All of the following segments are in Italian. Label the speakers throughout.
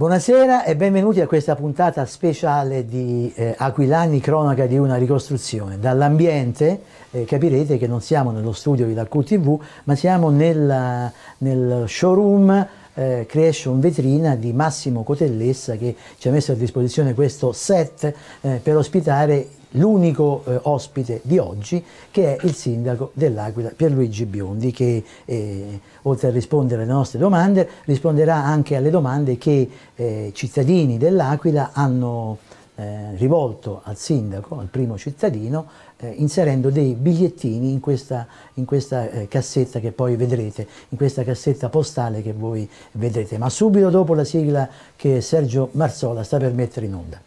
Speaker 1: Buonasera e benvenuti a questa puntata speciale di eh, Aquilani Cronaca di una ricostruzione. Dall'ambiente eh, capirete che non siamo nello studio di Dark TV, ma siamo nella, nel showroom eh, Creation Vetrina di Massimo Cotellessa che ci ha messo a disposizione questo set eh, per ospitare l'unico eh, ospite di oggi che è il sindaco dell'Aquila Pierluigi Biondi che eh, oltre a rispondere alle nostre domande risponderà anche alle domande che eh, cittadini dell'Aquila hanno eh, rivolto al sindaco, al primo cittadino, eh, inserendo dei bigliettini in questa, in questa eh, cassetta che poi vedrete, in questa cassetta postale che voi vedrete, ma subito dopo la sigla che Sergio Marzola sta per mettere in onda.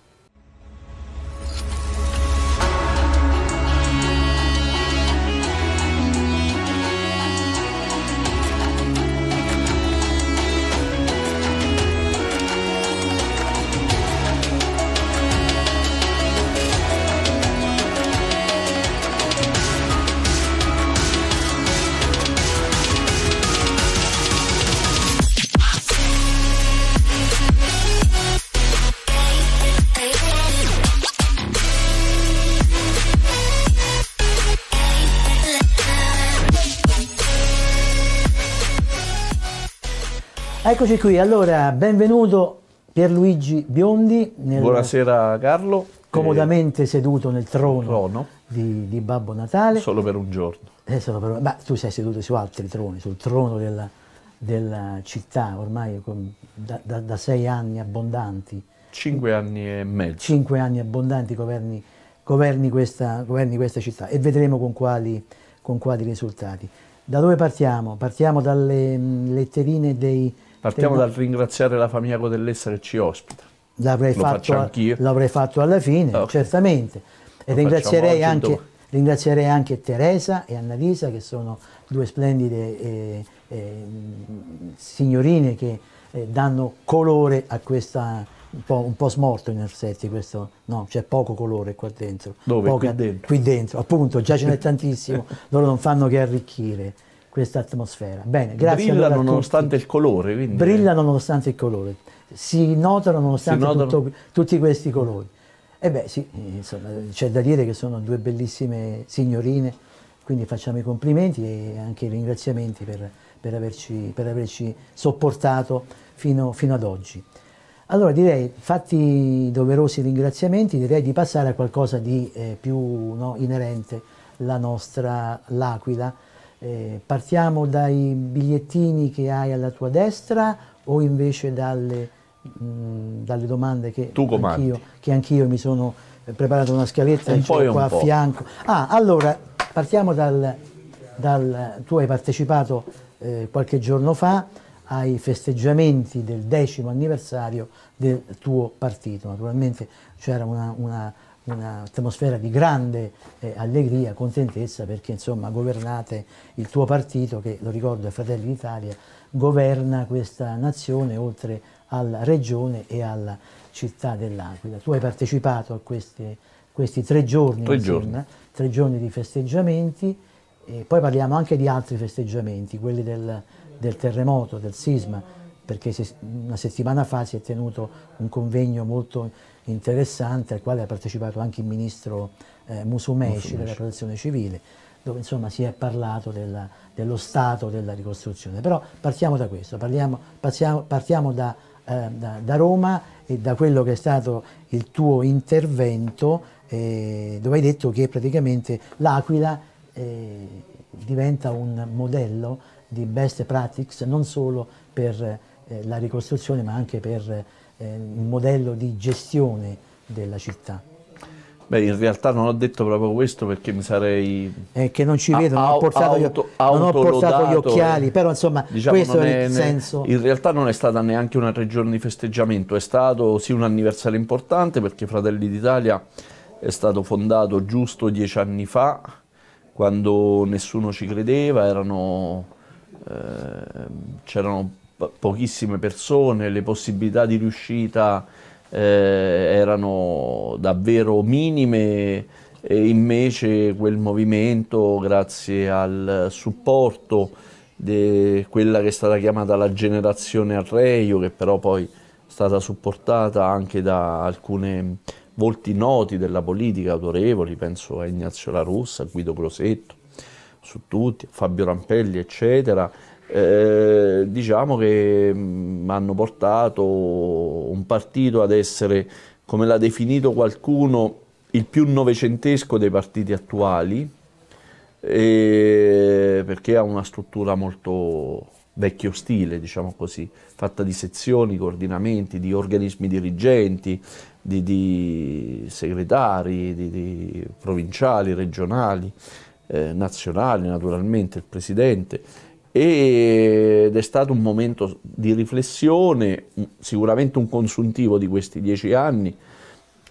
Speaker 1: Eccoci qui, allora benvenuto Pierluigi Biondi. Nel...
Speaker 2: Buonasera Carlo.
Speaker 1: Comodamente e... seduto nel trono, trono. Di, di, Babbo Natale. Solo per un giorno. Eh, solo per... Ma tu sei seduto su altri troni, sul trono della, della città ormai con, da, da, da, sei anni abbondanti.
Speaker 2: Cinque anni e mezzo.
Speaker 1: Cinque anni abbondanti governi, governi, questa, governi questa, città e vedremo con quali, con quali risultati. Da dove partiamo? Partiamo dalle mm, letterine dei Partiamo dal ringraziare la famiglia Codellessa che ci ospita. L'avrei fatto, l'avrei fatto alla fine, okay. certamente. E ringrazierei anche, ringrazierei anche, Teresa e Annalisa che sono due splendide eh, eh, signorine che eh, danno colore a questa un po', un po smorto in effetti questo, no, c'è poco colore qua dentro. Dove? Poca, qui dentro. Qui dentro, appunto, già ce n'è tantissimo, loro non fanno che arricchire questa atmosfera. Bene, grazie brillano allora nonostante
Speaker 2: il colore. Quindi... Brillano
Speaker 1: eh. nonostante il colore, si notano nonostante si notano... Tutto, tutti questi colori. E beh sì, insomma, c'è da dire che sono due bellissime signorine, quindi facciamo i complimenti e anche i ringraziamenti per, per, averci, per averci, sopportato fino, fino ad oggi. Allora direi, fatti i doverosi ringraziamenti, direi di passare a qualcosa di eh, più no, inerente alla nostra L'Aquila, eh, partiamo dai bigliettini che hai alla tua destra o invece dalle, mh, mm, dalle domande che anch'io, che anch'io mi sono eh, preparato una scaletta un e poi qua a fianco. Ah, allora, partiamo dal, dal tu hai partecipato eh, qualche giorno fa ai festeggiamenti del decimo anniversario del tuo partito. Naturalmente c'era una, una un'atmosfera di grande eh, allegria, contentezza perché insomma governate il tuo partito che, lo ricordo, è Fratelli d'Italia, governa questa nazione oltre alla regione e alla città dell'Aquila. Tu hai partecipato a queste, questi tre giorni, tre, insieme, tre giorni di festeggiamenti e poi parliamo anche di altri festeggiamenti, quelli del, del terremoto, del sisma perché una settimana fa si è tenuto un convegno molto interessante al quale ha partecipato anche il ministro eh, Musumeci della protezione civile, dove insomma si è parlato della, dello stato della ricostruzione. Però partiamo da questo, parliamo, passiamo, partiamo da, eh, da, da, Roma e da quello che è stato il tuo intervento eh, dove hai detto che praticamente l'Aquila eh, diventa un modello di best practice non solo per eh, la ricostruzione ma anche per eh, il modello di gestione della città.
Speaker 2: Beh, in realtà non ho detto proprio questo perché mi sarei... È che non ci vedo, non, ho portato, auto, gli, non ho portato gli eh. occhiali,
Speaker 1: però insomma diciamo, questo è, il senso.
Speaker 2: In realtà non è stata neanche una tre giorni di festeggiamento, è stato sì un anniversario importante perché Fratelli d'Italia è stato fondato giusto dieci anni fa, quando nessuno ci credeva, eh, c'erano pochissime persone, le possibilità di riuscita eh, erano davvero minime e invece quel movimento, grazie al supporto di quella che è stata chiamata la generazione Arreio, che però poi è stata supportata anche da alcuni volti noti della politica autorevoli, penso a Ignazio La Russa, a Guido Crosetto, su tutti, a Fabio Rampelli, eccetera, eh, diciamo che mh, mm, hanno portato un partito ad essere, come l'ha definito qualcuno, il più novecentesco dei partiti attuali, eh, perché ha una struttura molto vecchio stile, diciamo così, fatta di sezioni, coordinamenti, di organismi dirigenti, di, di segretari, di, di provinciali, regionali, eh, nazionali, naturalmente il presidente ed è stato un momento di riflessione, sicuramente un consuntivo di questi dieci anni,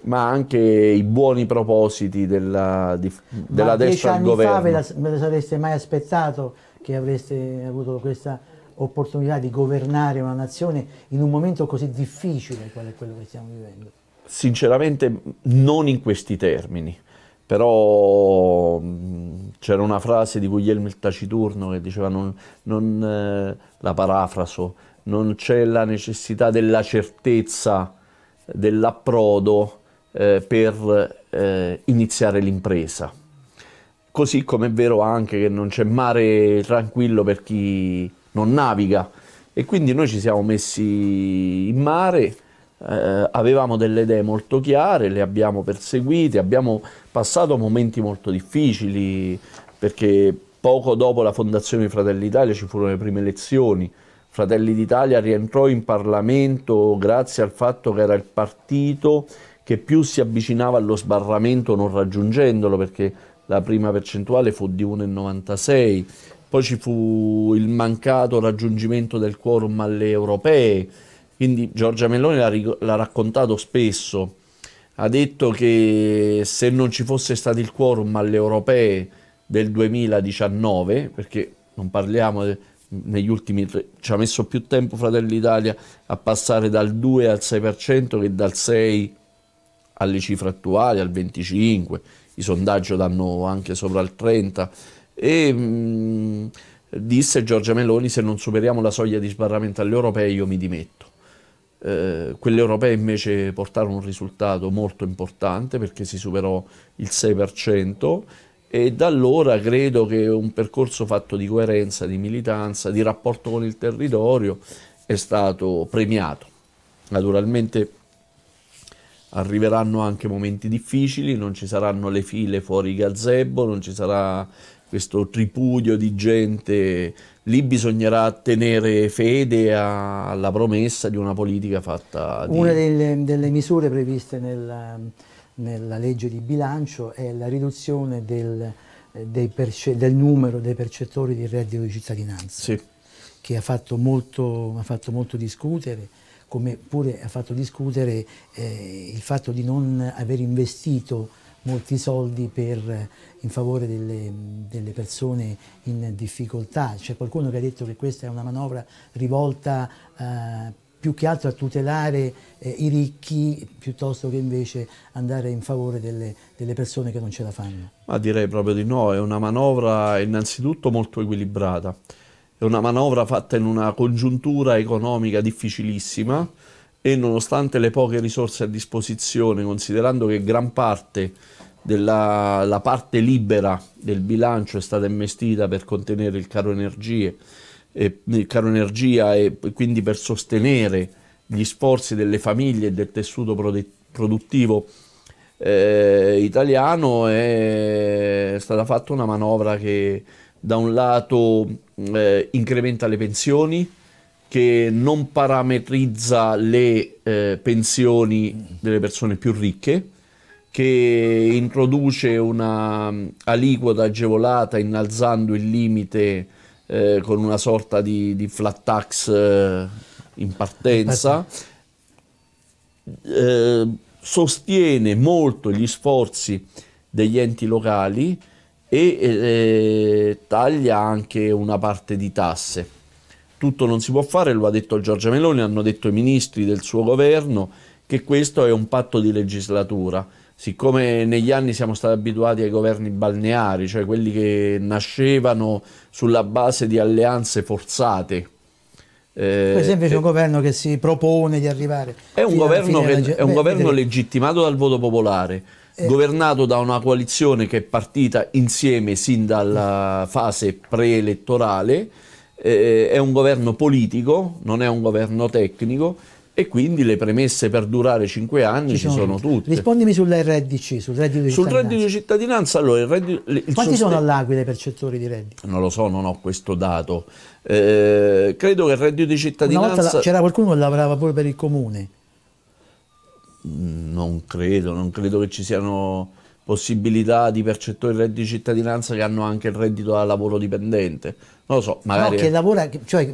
Speaker 2: ma anche i buoni propositi della, di, della destra al governo. Ma dieci anni
Speaker 1: fa ve, lo sareste mai aspettato che avreste avuto questa opportunità di governare una nazione in un momento così difficile quale quello che stiamo vivendo?
Speaker 2: Sinceramente non in questi termini però c'era una frase di Guglielmo il Taciturno che diceva, non, non, eh, la parafraso, non c'è la necessità della certezza dell'approdo eh, per eh, iniziare l'impresa. Così come è vero anche che non c'è mare tranquillo per chi non naviga e quindi noi ci siamo messi in mare eh, avevamo delle idee molto chiare, le abbiamo perseguite, abbiamo passato momenti molto difficili perché poco dopo la fondazione di Fratelli d'Italia ci furono le prime elezioni. Fratelli d'Italia rientrò in Parlamento grazie al fatto che era il partito che più si avvicinava allo sbarramento non raggiungendolo perché la prima percentuale fu di 1,96, poi ci fu il mancato raggiungimento del quorum alle europee, quindi Giorgia Meloni l'ha, l'ha raccontato spesso, ha detto che se non ci fosse stato il quorum alle europee del 2019, perché non parliamo de, negli ultimi tre, ci ha messo più tempo Fratelli d'Italia a passare dal 2 al 6% che dal 6 alle cifre attuali, al 25, i sondaggi danno anche sopra il 30 e mh, mhmm, disse Giorgia Meloni se non superiamo la soglia di sbarramento alle europee io mi dimetto. Eh, quelle europee invece portarono un risultato molto importante perché si superò il 6% e da allora credo che un percorso fatto di coerenza, di militanza, di rapporto con il territorio è stato premiato. Naturalmente arriveranno anche momenti difficili, non ci saranno le file fuori gazebo, non ci sarà questo tripudio di gente, lì bisognerà tenere fede alla promessa di una politica fatta di... Una
Speaker 1: delle, delle misure previste nella, nella legge di bilancio è la riduzione del, del numero dei percettori di reddito di cittadinanza, sì. che ha fatto, molto, ha fatto molto discutere, come pure ha fatto discutere eh, il fatto di non aver investito molti soldi per, in favore delle, delle, persone in difficoltà. C'è qualcuno che ha detto che questa è una manovra rivolta eh, più che altro a tutelare eh, i ricchi piuttosto che invece andare in favore delle, delle, persone che non ce la fanno.
Speaker 2: Ma direi proprio di no, è una manovra innanzitutto molto equilibrata, è una manovra fatta in una congiuntura economica difficilissima, e nonostante le poche risorse a disposizione, considerando che gran parte della parte libera del bilancio è stata investita per contenere il caro energie, e, il caro energia e quindi per sostenere gli sforzi delle famiglie e del tessuto produttivo eh, italiano, è stata fatta una manovra che da un lato eh, incrementa le pensioni, che non parametrizza le eh, pensioni delle persone più ricche, che introduce una mm, aliquota agevolata innalzando il limite eh, con una sorta di, di flat tax eh, in partenza, eh, eh sostiene molto gli sforzi degli enti locali e eh, taglia anche una parte di tasse tutto non si può fare, lo ha detto Giorgia Meloni, hanno detto i ministri del suo governo che questo è un patto di legislatura. Siccome negli anni siamo stati abituati ai governi balneari, cioè quelli che nascevano sulla base di alleanze forzate, eh, Questo è invece eh, un
Speaker 1: governo che si propone di arrivare. È un governo, che, della... è un Beh, governo
Speaker 2: legittimato dal voto popolare, eh. governato da una coalizione che è partita insieme sin dalla fase preelettorale eh, eh, è un governo politico, non è un governo tecnico e quindi le premesse per durare cinque anni ci, ci sono, tutte.
Speaker 1: Rispondimi sull'RDC, sul reddito di sul cittadinanza. Sul reddito
Speaker 2: di cittadinanza, allora il reddito... Il Quanti sono
Speaker 1: all'Aquila i percettori di reddito?
Speaker 2: Non lo so, non ho questo dato. Eh, credo che il reddito di cittadinanza... c'era
Speaker 1: qualcuno che lavorava pure per il comune?
Speaker 2: Mm, non credo, non credo che ci siano possibilità di percettori di reddito di cittadinanza che hanno anche il reddito da lavoro dipendente. Non lo so, magari... No, che
Speaker 1: lavora, cioè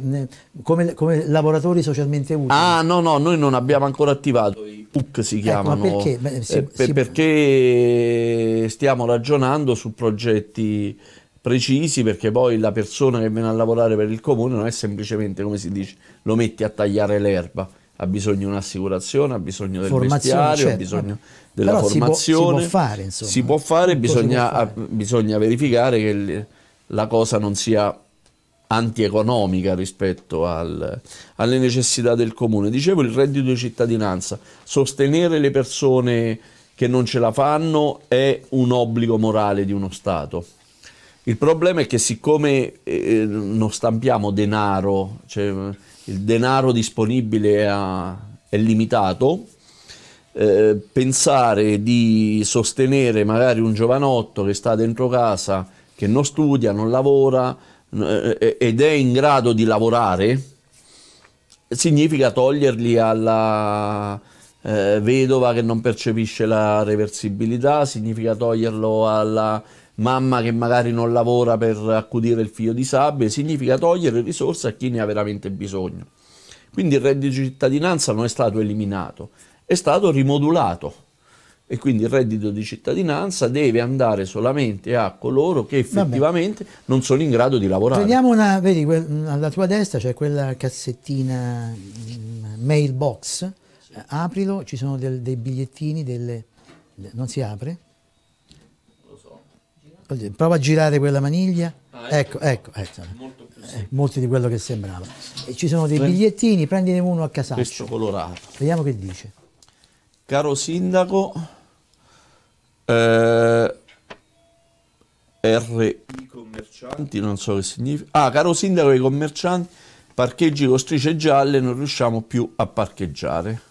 Speaker 1: come, come lavoratori socialmente utili. Ah,
Speaker 2: no, no, noi non abbiamo ancora attivato i PUC, si ecco, chiamano. Ecco, perché? Beh, eh, si, eh, si... perché stiamo ragionando su progetti precisi perché poi la persona che viene a lavorare per il comune non è semplicemente come si dice lo metti a tagliare l'erba ha bisogno di un'assicurazione, ha bisogno del formazione, certo. ha bisogno della Però formazione. Si può, fare, insomma. Si può eh. fare, bisogna, può fare. bisogna, verificare che la cosa non sia antieconomica rispetto al, alle necessità del comune. Dicevo il reddito di cittadinanza, sostenere le persone che non ce la fanno è un obbligo morale di uno Stato. Il problema è che siccome eh, eh non stampiamo denaro, cioè, il denaro disponibile a, è limitato, eh, pensare di sostenere magari un giovanotto che sta dentro casa, che non studia, non lavora eh, eh, ed è in grado di lavorare, significa togliergli alla eh, vedova che non percepisce la reversibilità, significa toglierlo alla mamma che magari non lavora per accudire il figlio disabile, significa togliere risorse a chi ne ha veramente bisogno. Quindi il reddito di cittadinanza non è stato eliminato, è stato rimodulato e quindi il reddito di cittadinanza deve andare solamente a coloro che effettivamente Vabbè. non sono in grado di lavorare. Prendiamo
Speaker 1: una, vedi, alla tua destra c'è quella cassettina mm, mailbox, aprilo, ci sono del, dei bigliettini, delle, non si apre, prova a girare quella maniglia. Ah, ecco, ecco, ecco. ecco. Molto più eh, di quello che sembrava. E ci sono dei bigliettini, prendine uno a casa. Questo colorato. Vediamo che dice.
Speaker 2: Caro sindaco, eh, R. I commercianti, non so che significa. Ah, caro sindaco, i commercianti, parcheggi con strisce gialle, non riusciamo più a parcheggiare.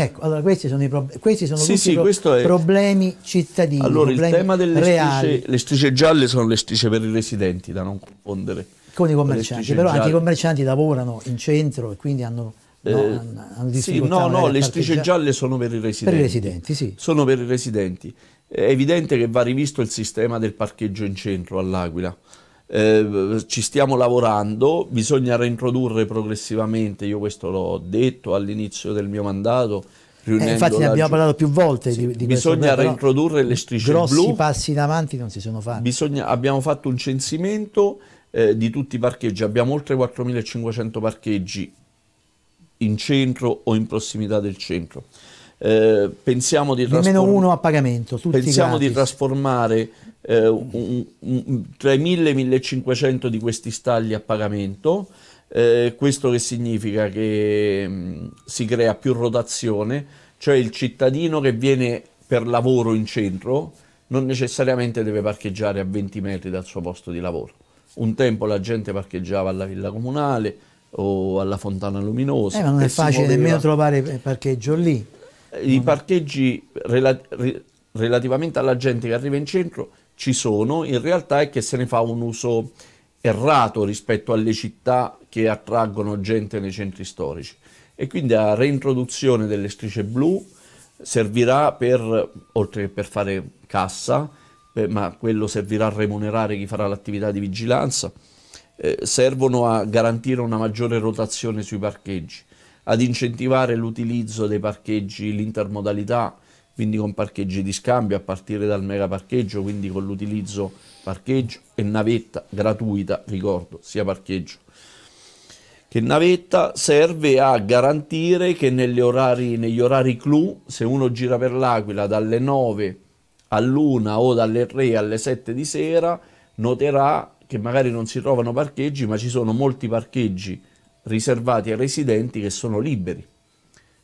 Speaker 1: Ecco, allora questi sono, i prob- questi sono sì, sì, pro- è... problemi cittadini. Allora, problemi il tema delle strisce,
Speaker 2: le strisce gialle sono le strisce per i residenti, da non confondere con i commercianti, però gialle. anche i
Speaker 1: commercianti lavorano in centro e quindi hanno. Eh, no, hanno, hanno sì, no, no, le strisce gialle sono
Speaker 2: per i residenti. Per i residenti, sì. Sono per i residenti. È evidente che va rivisto il sistema del parcheggio in centro all'Aquila eh, ci stiamo lavorando, bisogna reintrodurre progressivamente, io questo l'ho detto all'inizio del mio mandato, eh, infatti ne abbiamo parlato
Speaker 1: più volte sì, di, di bisogna questo,
Speaker 2: reintrodurre le strisce grossi blu grossi
Speaker 1: passi in avanti non si sono fatti
Speaker 2: bisogna, abbiamo fatto un censimento eh, di tutti i parcheggi abbiamo oltre 4500 parcheggi in centro o in prossimità del centro eh, pensiamo di, trasform...
Speaker 1: pagamento, pensiamo di
Speaker 2: trasformare eh, un, un, tra i 1000 e i 1500 di questi stalli a pagamento. Eh, questo che significa che mh, mm, si crea più rotazione, cioè il cittadino che viene per lavoro in centro non necessariamente deve parcheggiare a 20 metri dal suo posto di lavoro. Un tempo la gente parcheggiava alla villa comunale o alla fontana luminosa. Eh, ma non è facile muoveva... nemmeno
Speaker 1: trovare eh, parcheggio lì
Speaker 2: i parcheggi rela relativamente alla gente che arriva in centro ci sono, in realtà è che se ne fa un uso errato rispetto alle città che attraggono gente nei centri storici e quindi la reintroduzione delle strisce blu servirà per, oltre che per fare cassa, per, ma quello servirà a remunerare chi farà l'attività di vigilanza, eh, servono a garantire una maggiore rotazione sui parcheggi ad incentivare l'utilizzo dei parcheggi, l'intermodalità, quindi con parcheggi di scambio a partire dal mega parcheggio, quindi con l'utilizzo parcheggio e navetta gratuita, ricordo, sia parcheggio che navetta serve a garantire che orari, negli orari clou, se uno gira per l'Aquila dalle 9 all'1 o dalle 3 alle 7 di sera, noterà che magari non si trovano parcheggi, ma ci sono molti parcheggi riservati ai residenti che sono liberi,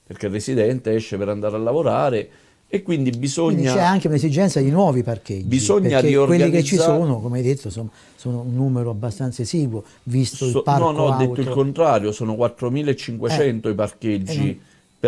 Speaker 2: perché il residente esce per andare a lavorare e quindi bisogna... C'è anche
Speaker 1: un'esigenza di nuovi parcheggi, bisogna riorganizzare... quelli che ci sono, come hai detto, sono, sono un numero abbastanza esiguo, visto so, il parco No, no, ho detto il
Speaker 2: contrario, sono 4.500 eh, i parcheggi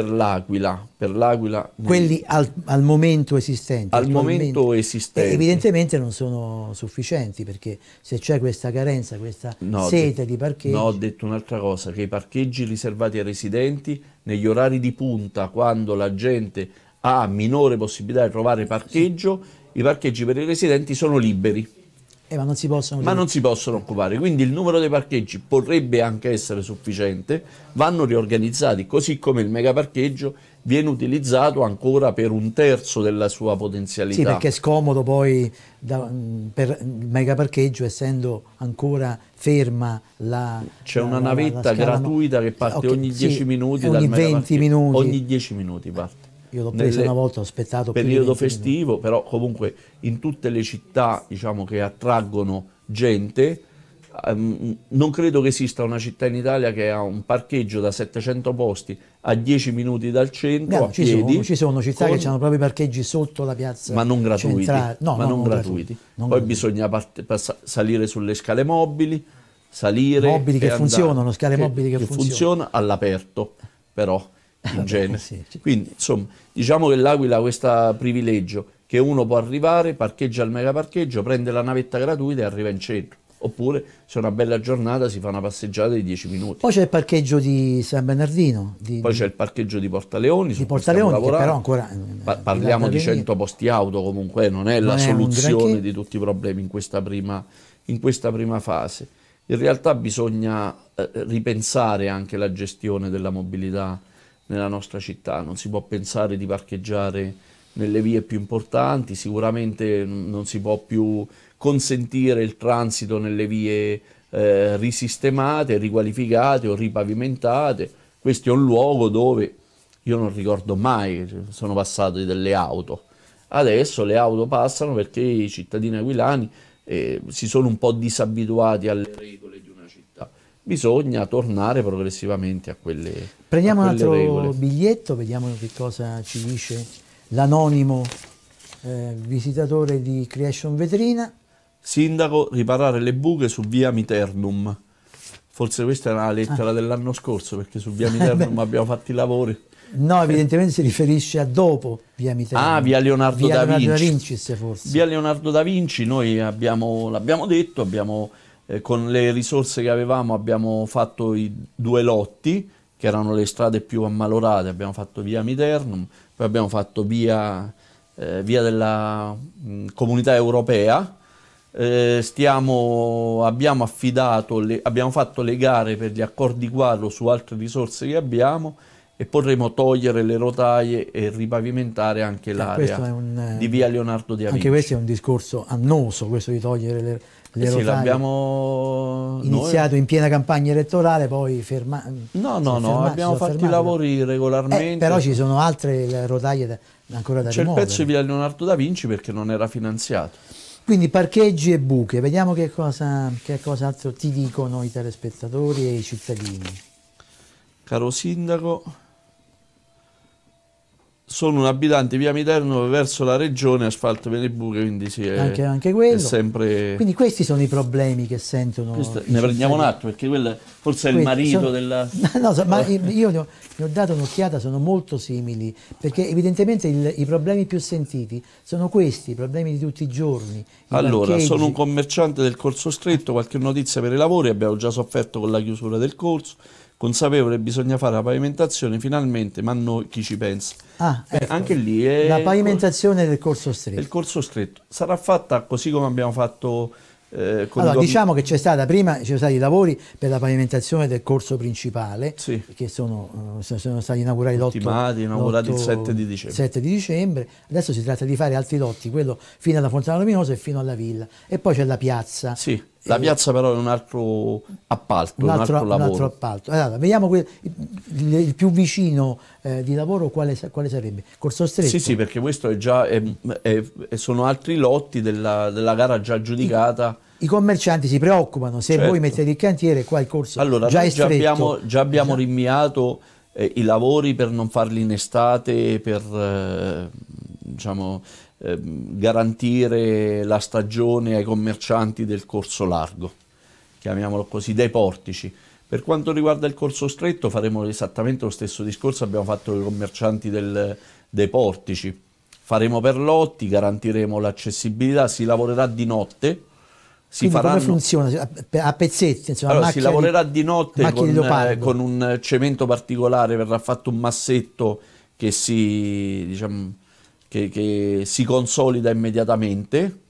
Speaker 2: per l'Aquila. Per l'Aquila Quelli
Speaker 1: al, al, momento esistenti. Al momento esistenti. Evidentemente non sono sufficienti perché se c'è questa carenza, questa no, sete di parcheggi. No, ho
Speaker 2: detto un'altra cosa, che i parcheggi riservati ai residenti negli orari di punta, quando la gente ha minore possibilità di trovare parcheggio, sì. i parcheggi per i residenti sono liberi.
Speaker 1: Eh, ma, non ma non
Speaker 2: si possono occupare, quindi il numero dei parcheggi potrebbe anche essere sufficiente, vanno riorganizzati, così come il megaparcheggio viene utilizzato ancora per un terzo della sua potenzialità. Sì, perché
Speaker 1: è scomodo poi da, per il megaparcheggio, essendo ancora ferma la... C'è una navetta gratuita
Speaker 2: che parte ogni 10 sì, minuti ogni dal 20 minuti. Ogni 10 minuti parte. Io l'ho presa una volta, ho aspettato periodo festivo, però comunque in tutte le città diciamo, che attraggono gente, ehm, non credo che esista una città in Italia che ha un parcheggio da 700 posti a 10 minuti dal centro No, a ci piedi. Sono, ci sono città con... che hanno
Speaker 1: proprio i parcheggi sotto la piazza Ma non gratuiti. No, ma no, non, non gratuiti.
Speaker 2: Non Poi gratuiti. bisogna salire sulle scale mobili, salire... Mobili che andare, funzionano, scale che, mobili che, che funzionano. funziona all'aperto, però in eh, genere. Eh, sì, sì. Quindi insomma, diciamo che l'Aquila ha questo privilegio che uno può arrivare, parcheggia al megaparcheggio, prende la navetta gratuita e arriva in centro. Oppure se è una bella giornata si fa una passeggiata di 10 minuti. Poi
Speaker 1: c'è il parcheggio di San Bernardino. Di, Poi
Speaker 2: c'è il parcheggio di Portaleoni. Di Portaleoni però ancora... Eh, pa parliamo di 100 posti auto comunque, non è non la è soluzione di tutti i problemi in questa prima, in questa prima fase. In realtà bisogna eh, ripensare anche la gestione della mobilità nella nostra città, non si può pensare di parcheggiare nelle vie più importanti, sicuramente non si può più consentire il transito nelle vie eh, risistemate, riqualificate o ripavimentate. Questo è un luogo dove io non ricordo mai sono passate delle auto. Adesso le auto passano perché i cittadini aquilani eh, si sono un po' disabituati alle regole bisogna tornare progressivamente a quelle Prendiamo a quelle un altro regole.
Speaker 1: biglietto, vediamo che cosa ci dice l'anonimo eh, visitatore di Creation Vetrina.
Speaker 2: Sindaco, riparare le buche su via Miternum. Forse questa è una lettera ah. dell'anno scorso, perché su via Miternum abbiamo fatto i lavori.
Speaker 1: No, evidentemente si riferisce a dopo via Mitterrand. Ah, via Leonardo via da Vinci. Leonardo da Vinci forse.
Speaker 2: Via Leonardo da Vinci, noi l'abbiamo detto, abbiamo eh, con le risorse che avevamo abbiamo fatto i due lotti, che erano le strade più ammalorate, abbiamo fatto via Miternum, poi abbiamo fatto via, eh, via della mh, mm, comunità europea, eh, stiamo, abbiamo, affidato le, abbiamo fatto le gare per gli accordi quadro su altre risorse che abbiamo e potremo togliere le rotaie e ripavimentare anche eh, l'area un, di via Leonardo di Avinci.
Speaker 1: Anche questo è un discorso annoso, questo di togliere le rotaie sì, l'abbiamo iniziato noi... in piena campagna elettorale, poi fermato.
Speaker 2: No, no, no, ferma... abbiamo fatto i lavori eh, regolarmente. Eh, però ci
Speaker 1: sono altre rotaie da, ancora da C'è il pezzo
Speaker 2: di via Leonardo da Vinci perché non era finanziato.
Speaker 1: Quindi parcheggi e buche, vediamo che cosa, che cosa altro ti dicono i telespettatori e i cittadini.
Speaker 2: Caro Sindaco, sono un abitante via Miterno verso la regione asfalto per le buche quindi si è, anche, anche quello. sempre quindi
Speaker 1: questi sono i problemi che sentono Questo, ne prendiamo un
Speaker 2: atto perché quello forse è il marito sono, della
Speaker 1: no, so, ma io ne ho, ne ho dato un'occhiata sono molto simili perché evidentemente il, i problemi più sentiti sono questi i problemi di tutti i giorni i allora parcheggi. sono un
Speaker 2: commerciante del corso stretto qualche notizia per i lavori abbiamo già sofferto con la chiusura del corso consapevole bisogna fare la pavimentazione finalmente, ma noi chi ci pensa? Ah, Beh, ecco. anche lì è... La eh,
Speaker 1: pavimentazione del corso stretto. Il corso
Speaker 2: stretto. Sarà fatta così come abbiamo fatto... Eh, allora, diciamo
Speaker 1: che c'è stata prima, ci sono stati i lavori per la pavimentazione del corso principale, sì. che sono, eh, sono, stati inaugurati Ultimati, inaugurati il 7 di, 7 di, dicembre. Adesso si tratta di fare altri lotti, quello fino alla Fontana Luminosa e fino alla Villa. E poi c'è la piazza. Sì
Speaker 2: la eh, piazza però è un altro appalto, un altro, un altro lavoro. Un altro
Speaker 1: appalto. Allora, vediamo que- il, il, più vicino eh, di lavoro quale, quale, sarebbe? Corso Stretto? Sì, sì,
Speaker 2: perché questo è già, è, è, sono altri lotti della, della gara già giudicata.
Speaker 1: I, I, commercianti si preoccupano, se certo. voi mettete il cantiere qua il corso allora, già è già Abbiamo,
Speaker 2: già abbiamo esatto. rinviato eh, i lavori per non farli in estate, per... Eh, diciamo, Ehm, garantire la stagione ai commercianti del corso largo, chiamiamolo così, dei portici. Per quanto riguarda il corso stretto faremo esattamente lo stesso discorso, abbiamo fatto con i commercianti del, dei portici, faremo per lotti, garantiremo l'accessibilità, si lavorerà di notte. Si Quindi faranno... come
Speaker 1: funziona? A pezzetti? Insomma, allora, si lavorerà di, di notte con, di eh, con,
Speaker 2: un cemento particolare, verrà fatto un massetto che si... Diciamo, che, che si consolida immediatamente,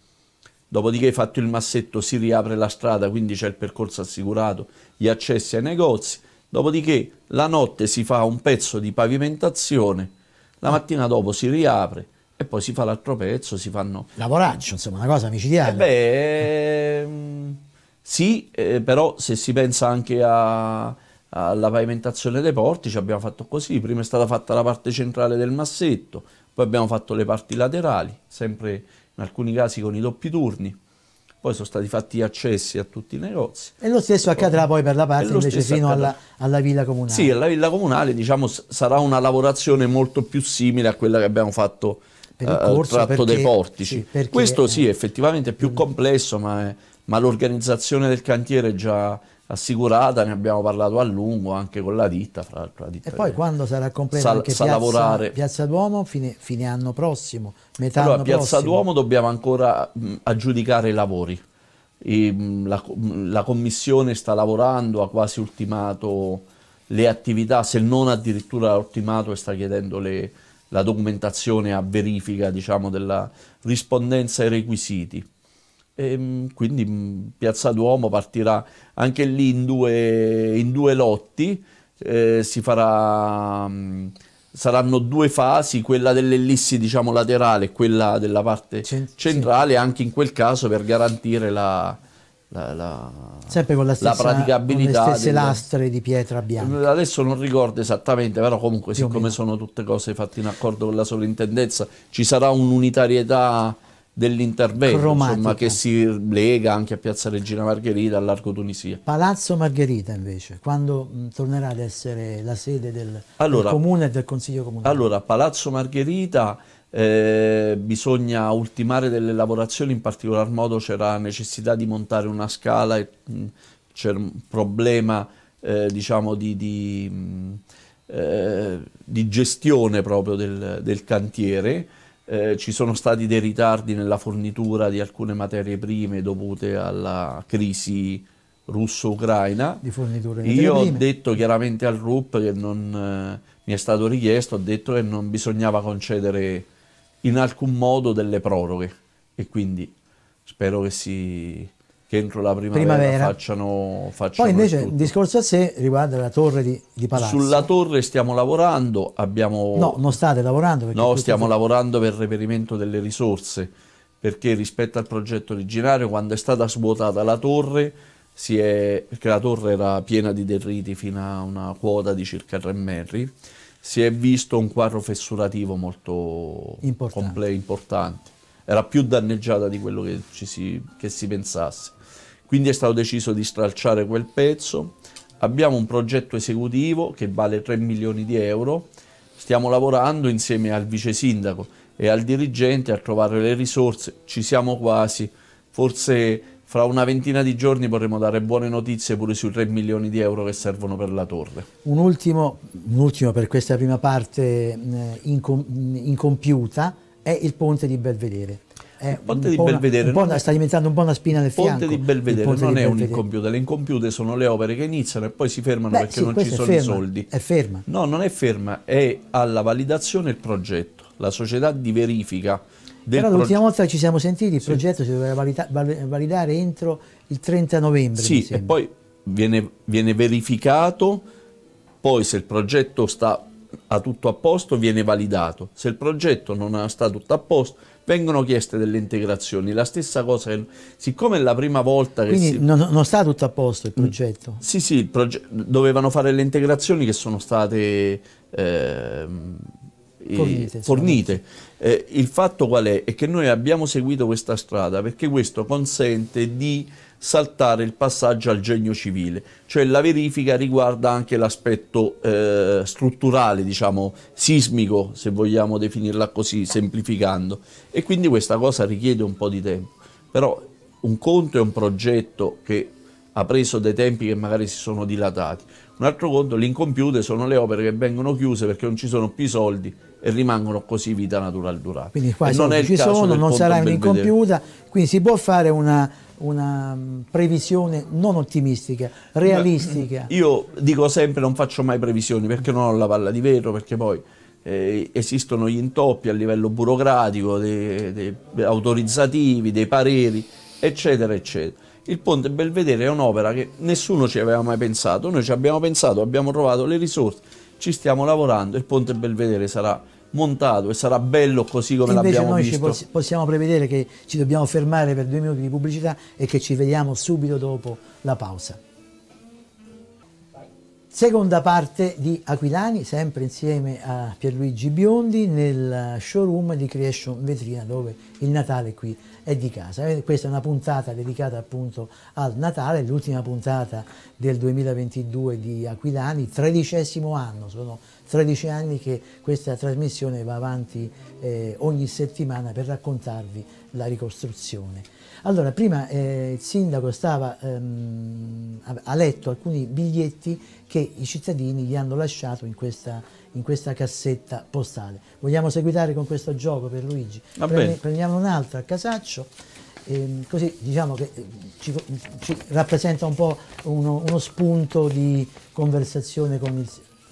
Speaker 2: dopodiché fatto il massetto si riapre la strada, quindi c'è il percorso assicurato, gli accessi ai negozi, dopodiché la notte si fa un pezzo di pavimentazione, la mattina dopo si riapre, e poi si fa l'altro pezzo, si fanno...
Speaker 1: Lavoraggio, insomma, una cosa micidiale. Eh
Speaker 2: beh, ehm, sì, eh, però se si pensa anche a, alla pavimentazione dei porti, ci abbiamo fatto così, prima è stata fatta la parte centrale del massetto, poi abbiamo fatto le parti laterali, sempre in alcuni casi con i doppi turni. Poi sono stati fatti gli accessi a tutti i negozi.
Speaker 1: E lo stesso accadrà poi per la parte invece fino alla, alla, villa comunale. Sì,
Speaker 2: alla villa comunale diciamo, sarà una lavorazione molto più simile a quella che abbiamo fatto per il eh, corso, tratto perché, dei portici. Sì, perché, Questo sì, effettivamente è più complesso, ma, ma l'organizzazione del cantiere è già assicurata, ne abbiamo parlato a lungo anche con la ditta. Fra l'altro, la ditta
Speaker 1: e poi quando sarà completa anche sa piazza, lavorare. piazza Duomo, fine, fine anno prossimo, metà allora, anno Piazza Duomo
Speaker 2: dobbiamo ancora mh, aggiudicare i lavori. E, mh, la, mh, la, commissione sta lavorando, ha quasi ultimato le attività, se non addirittura ha ultimato e sta chiedendo le, la documentazione a verifica diciamo, della rispondenza ai requisiti e ehm, quindi mm, Piazza Duomo partirà anche lì in due, in due lotti, eh, farà, mm, saranno due fasi, quella dell'ellissi diciamo, laterale e quella della parte Cent centrale, anche in quel caso per garantire la, la, la,
Speaker 1: Sempre con la stessa, la praticabilità con le stesse delle... lastre di pietra bianca.
Speaker 2: Mm, adesso non ricordo esattamente, però comunque Più siccome sono tutte cose fatte in accordo con la sovrintendenza, ci sarà un'unitarietà dell'intervento insomma, che si lega anche a Piazza Regina Margherita, all'Arco Tunisia.
Speaker 1: Palazzo Margherita invece, quando tornerà ad essere la sede del, allora, del Comune e del Consiglio Comunale?
Speaker 2: Allora, Palazzo Margherita eh, bisogna ultimare delle lavorazioni, in particolar modo c'era necessità di montare una scala, c'era un problema eh, diciamo di... di, mh, eh, di gestione proprio del, del cantiere eh, ci sono stati dei ritardi nella fornitura di alcune materie prime dovute alla crisi russo-ucraina. Io ho detto chiaramente al RUP che non, eh, mi è stato richiesto, ho detto che non bisognava concedere in alcun modo delle proroghe e quindi spero che si che entro la primavera, primavera. Facciano, facciano, Poi invece
Speaker 1: il discorso a sé riguarda la torre di, di Palazzo. Sulla
Speaker 2: torre stiamo lavorando, abbiamo... No,
Speaker 1: non state lavorando. No, stiamo tutto...
Speaker 2: lavorando per il reperimento delle risorse, perché rispetto al progetto originario, quando è stata svuotata la torre, si è, perché la torre era piena di derriti fino a una quota di circa 3 metri, si è visto un quadro fessurativo molto importante. Completo, importante. Era più danneggiata di quello che, si, che si pensasse quindi è stato deciso di stralciare quel pezzo. Abbiamo un progetto esecutivo che vale 3 milioni di euro. Stiamo lavorando insieme al vice sindaco e al dirigente a trovare le risorse. Ci siamo quasi, forse fra una ventina di giorni potremo dare buone notizie pure sui 3 milioni di euro che servono per la torre.
Speaker 1: Un ultimo, un ultimo per questa prima parte eh, incom incompiuta è il ponte di Belvedere il eh, ponte di Belvedere una, una, sta diventando un po' una spina nel fianco. Il ponte di Belvedere ponte non di è Belvedere. un
Speaker 2: incompiuto, le incompiute sono le opere che iniziano e poi si fermano Beh, perché sì, non ci sono ferma, i soldi. È ferma. No, non è ferma, è alla validazione il progetto, la società di verifica. Però l'ultima
Speaker 1: volta che ci siamo sentiti il sì. progetto si doveva valida validare entro il 30 novembre. Sì, e
Speaker 2: poi viene, viene verificato, poi se il progetto sta a tutto a posto viene validato, se il progetto non sta tutto a posto vengono chieste delle integrazioni. La stessa cosa, che, siccome è la prima volta che Quindi si... non,
Speaker 1: non, sta tutto a posto il mm. progetto? Mm.
Speaker 2: Sì, sì, proge... dovevano fare le integrazioni che sono state... Eh, fornite. fornite. Eh, il fatto qual è? È che noi abbiamo seguito questa strada perché questo consente di saltare il passaggio al genio civile, cioè la verifica riguarda anche l'aspetto eh, strutturale, diciamo sismico, se vogliamo definirla così, semplificando. E quindi questa cosa richiede un po' di tempo, però un conto è un progetto che ha preso dei tempi che magari si sono dilatati. Un altro conto, l'incompiute sono le opere che vengono chiuse perché non ci sono più i soldi e rimangono così vita natural durata. Quindi qua non ci sono, non sarà un'incompiuta,
Speaker 1: quindi si può fare una, una mm, previsione non ottimistica, realistica. Mm,
Speaker 2: io dico sempre non faccio mai previsioni perché non ho la palla di vetro, perché poi eh, esistono gli intoppi a livello burocratico, dei, dei autorizzativi, dei pareri, eccetera, eccetera. Il Ponte Belvedere è un'opera che nessuno ci aveva mai pensato, noi ci abbiamo pensato, abbiamo trovato le risorse, ci stiamo lavorando, il Ponte Belvedere sarà montato e sarà bello così come l'abbiamo visto. Invece noi
Speaker 1: possiamo prevedere che ci dobbiamo fermare per due minuti di pubblicità e che ci vediamo subito dopo la pausa. Seconda parte di Aquilani, sempre insieme a Pierluigi Biondi nel showroom di Creation Vetrina dove il Natale è qui è di casa. Questa è una puntata dedicata appunto al Natale, l'ultima puntata del 2022 di Aquilani, tredicesimo anno, sono 13 anni che questa trasmissione va avanti eh, ogni settimana per raccontarvi la ricostruzione. Allora, prima eh, il sindaco stava, ehm, ha letto alcuni biglietti che i cittadini gli hanno lasciato in questa in questa cassetta postale. Vogliamo seguitare con questo gioco per Luigi? Prendi, prendiamo un'altra a casaccio. Eh, così diciamo che ehm, ci, ci rappresenta un po' uno, uno, spunto di conversazione con il,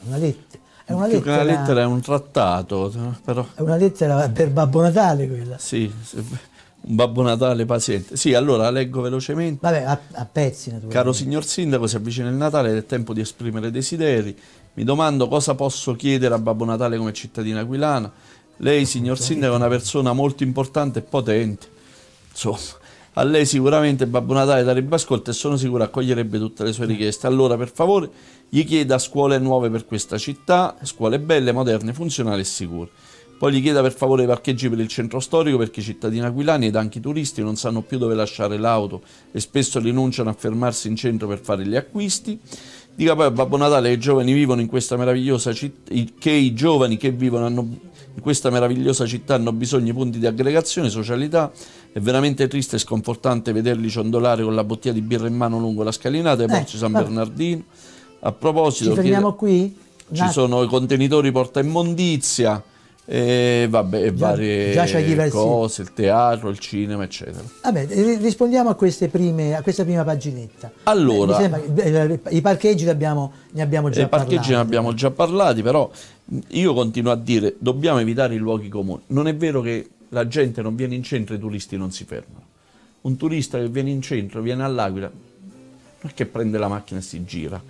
Speaker 1: una lettera. È una lettera, una lettera
Speaker 2: è un trattato, eh, però.
Speaker 1: È una lettera per Babbo Natale quella.
Speaker 2: Sì, un Babbo Natale paziente. Sì, allora leggo velocemente.
Speaker 1: Vabbè, a, a pezzi naturalmente. Caro
Speaker 2: signor Sindaco, si avvicina il Natale ed è tempo di esprimere desideri. Mi domando cosa posso chiedere a Babbo Natale come cittadina aquilana. Lei, signor Sindaco, è una persona molto importante e potente. Insomma, a lei sicuramente Babbo Natale darebbe ascolto e sono sicuro accoglierebbe tutte le sue richieste. Allora, per favore, gli chieda scuole nuove per questa città, scuole belle, moderne, funzionali e sicure. Poi gli chieda per favore i parcheggi per il centro storico perché i cittadini aquilani ed anche i turisti non sanno più dove lasciare l'auto e spesso rinunciano a fermarsi in centro per fare gli acquisti. Dica poi a Babbo Natale che i giovani vivono in questa meravigliosa città, che i giovani che vivono hanno, in questa meravigliosa città hanno bisogno di punti di aggregazione, socialità. È veramente triste e sconfortante vederli ciondolare con la bottiglia di birra in mano lungo la scalinata ai eh, San Bernardino. A proposito, ci fermiamo
Speaker 1: chiede, qui? Ci
Speaker 2: sono i contenitori porta immondizia e vabbè, già, varie già cose, il teatro, il cinema, eccetera.
Speaker 1: Vabbè, eh, rispondiamo a, prime, a questa prima paginetta. Allora, Beh, sembra, eh, eh, i parcheggi abbiamo, ne abbiamo già parlato. I parcheggi parlati. ne
Speaker 2: abbiamo già parlati, però io continuo a dire dobbiamo evitare i luoghi comuni. Non è vero che la gente non viene in centro e i turisti non si fermano. Un turista che viene in centro, viene all'Aquila, non è che prende la macchina e si gira.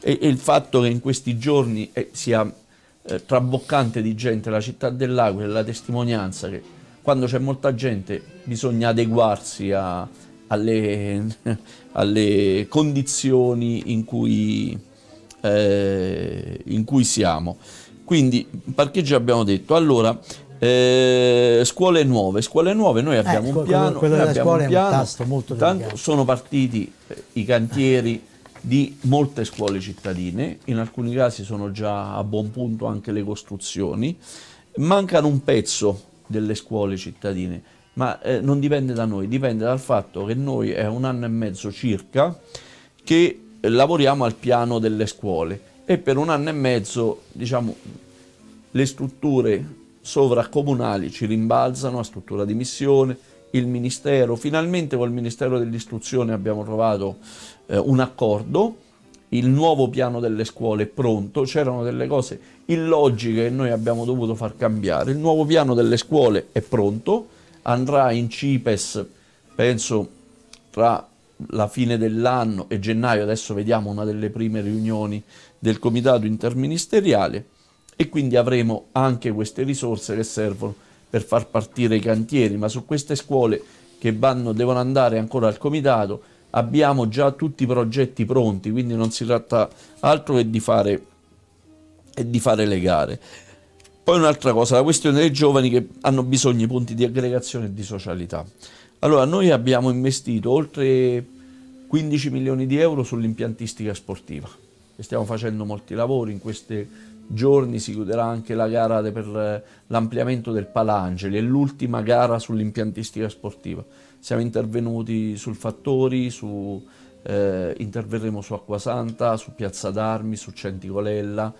Speaker 2: E, e il fatto che in questi giorni eh, sia eh, traboccante di gente la città dell'Aquila la testimonianza che quando c'è molta gente bisogna adeguarsi a, alle, alle, condizioni in cui, eh, in cui siamo. Quindi parcheggio abbiamo detto, allora eh, scuole nuove, scuole nuove, noi abbiamo eh, un piano, quello, quello abbiamo un piano, molto tanto sono partiti eh, i cantieri di molte scuole cittadine, in alcuni casi sono già a buon punto anche le costruzioni, mancano un pezzo delle scuole cittadine, ma eh, non dipende da noi, dipende dal fatto che noi è un anno e mezzo circa che lavoriamo al piano delle scuole e per un anno e mezzo diciamo, le strutture sovracomunali ci rimbalzano a struttura di missione, il Ministero, finalmente col Ministero dell'Istruzione abbiamo trovato eh, un accordo, il nuovo piano delle scuole è pronto, c'erano delle cose illogiche che noi abbiamo dovuto far cambiare, il nuovo piano delle scuole è pronto, andrà in CIPES penso tra la fine dell'anno e gennaio, adesso vediamo una delle prime riunioni del comitato interministeriale e quindi avremo anche queste risorse che servono per far partire i cantieri, ma su queste scuole che vanno, devono andare ancora al comitato abbiamo già tutti i progetti pronti, quindi non si tratta altro che di fare, di fare le gare. Poi un'altra cosa, la questione dei giovani che hanno bisogno di punti di aggregazione e di socialità. Allora, noi abbiamo investito oltre 15 milioni di euro sull'impiantistica sportiva e stiamo facendo molti lavori in queste giorni si chiuderà anche la gara per eh, l'ampliamento del Palangeli, è l'ultima gara sull'impiantistica sportiva. Siamo intervenuti sul Fattori, su, eh, interverremo su Acquasanta, su Piazza d'Armi, su Centicolella,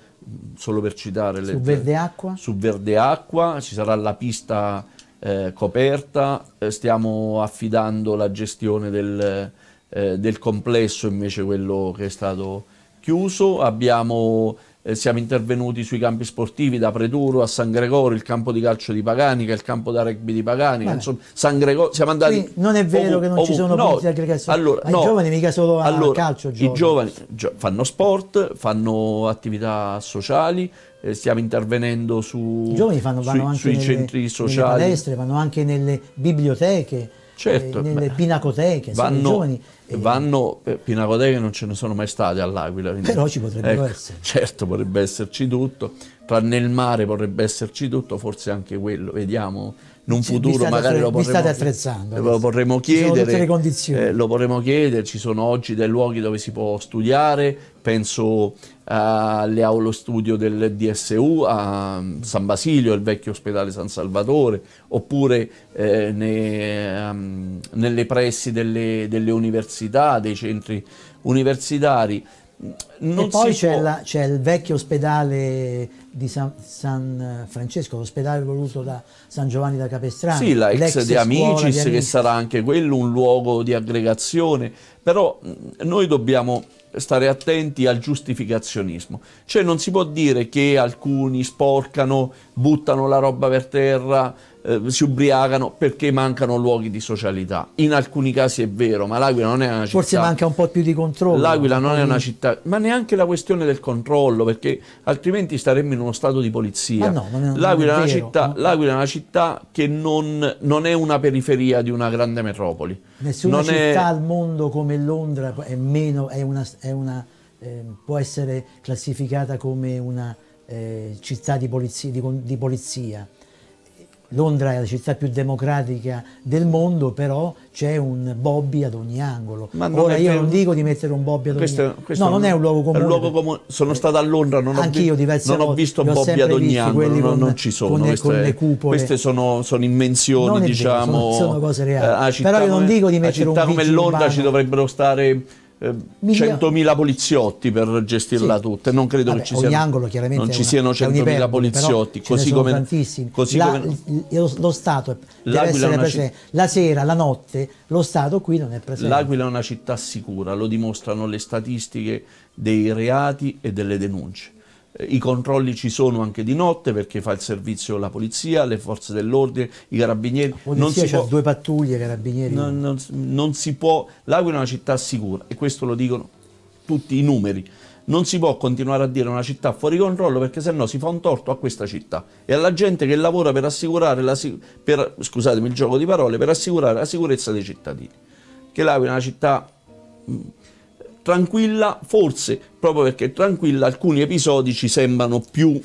Speaker 2: solo per citare le... Su Verde Acqua? Su Verde Acqua, ci sarà la pista eh, coperta, eh, stiamo affidando la gestione del, eh, del complesso invece quello che è stato chiuso, abbiamo eh, siamo intervenuti sui campi sportivi da Preturo a San Gregorio, il campo di calcio di Paganica, il campo da rugby di Paganica, insomma San Gregorio, siamo andati... Quindi non è vero ovunque, che non ovunque. ci sono no, punti di aggregazione, allora, no, i giovani mica solo allora, calcio giovani. I giovani gio fanno sport, fanno attività sociali, eh, stiamo intervenendo su, I giovani fanno, vanno sui, anche sui nelle, centri sociali. Nelle palestre,
Speaker 1: vanno anche nelle biblioteche certo, eh, nelle pinacoteche, vanno, giovani,
Speaker 2: eh, vanno eh, pinacoteche non ce ne sono mai state all'Aquila. Quindi, però ci potrebbero ecco, essere. Certo, potrebbe esserci tutto, tranne il mare potrebbe esserci tutto, forse anche quello, vediamo in un futuro magari lo vorremmo, state attrezzando lo vorremmo chiedere eh, lo vorremmo chiedere ci sono oggi dei luoghi dove si può studiare penso alle aule studio del DSU a San Basilio, il vecchio ospedale San Salvatore, oppure eh, ne, um, nelle pressi delle, delle, università, dei centri universitari. Mm,
Speaker 1: non e poi c'è, può... il vecchio ospedale di San, San Francesco, l'ospedale voluto da San Giovanni da Capestrano. Sì, la ex di Amicis, che
Speaker 2: sarà anche quello un luogo di aggregazione, però mm, noi dobbiamo stare attenti al giustificazionismo, cioè non si può dire che alcuni sporcano, buttano la roba per terra, eh, si ubriacano perché mancano luoghi di socialità. In alcuni casi è vero, ma l'Aquila non è una città.
Speaker 1: Forse manca un po' più di controllo. L'Aquila non è una
Speaker 2: città, ma neanche la questione del controllo, perché altrimenti staremmo in uno stato di polizia. Ah, no, non, L'Aquila, non è, è città, L'Aquila, è una città, che non, non, è una periferia di una grande metropoli. Nessuna non città è... al
Speaker 1: mondo come Londra è meno, è una, una, eh, può essere classificata come una eh, città di polizia, di, di polizia Londra è la città più democratica del mondo, però c'è un Bobby ad ogni angolo. Ora io non dico di mettere un Bobby ad ogni angolo. No, non è un luogo comune. Un luogo
Speaker 2: comune. Sono stato a Londra, non, ho, vi... non ho, visto Bobby ad ogni angolo, con, non ci sono. Con, queste, con le cupole. Queste sono, sono invenzioni, diciamo. Vero, sono, sono, cose reali. Eh, però io non dico di mettere un Bobby. A città come Londra ci dovrebbero stare eh, Milio... 100.000 poliziotti per gestirla sì. tutta, non credo Vabbè, che ci siano, angolo,
Speaker 1: non ci una, siano 100.000 poliziotti, così come, tantissimi. Così la, come lo, lo, Stato deve essere presente, citt... la sera, la notte, lo Stato qui non è presente. L'Aquila
Speaker 2: è una città sicura, lo dimostrano le statistiche dei reati e delle denunce i controlli ci sono anche di notte perché fa il servizio la polizia, le forze dell'ordine, i carabinieri. La non si può,
Speaker 1: due pattuglie, carabinieri. Non,
Speaker 2: non, non si può, L'Aquila è una città sicura e questo lo dicono tutti i numeri. Non si può continuare a dire una città fuori controllo perché sennò si fa un torto a questa città e alla gente che lavora per assicurare la, per, scusatemi il gioco di parole, per assicurare la sicurezza dei cittadini. Che l'Aquila è una città tranquilla, forse proprio perché tranquilla alcuni episodi ci sembrano più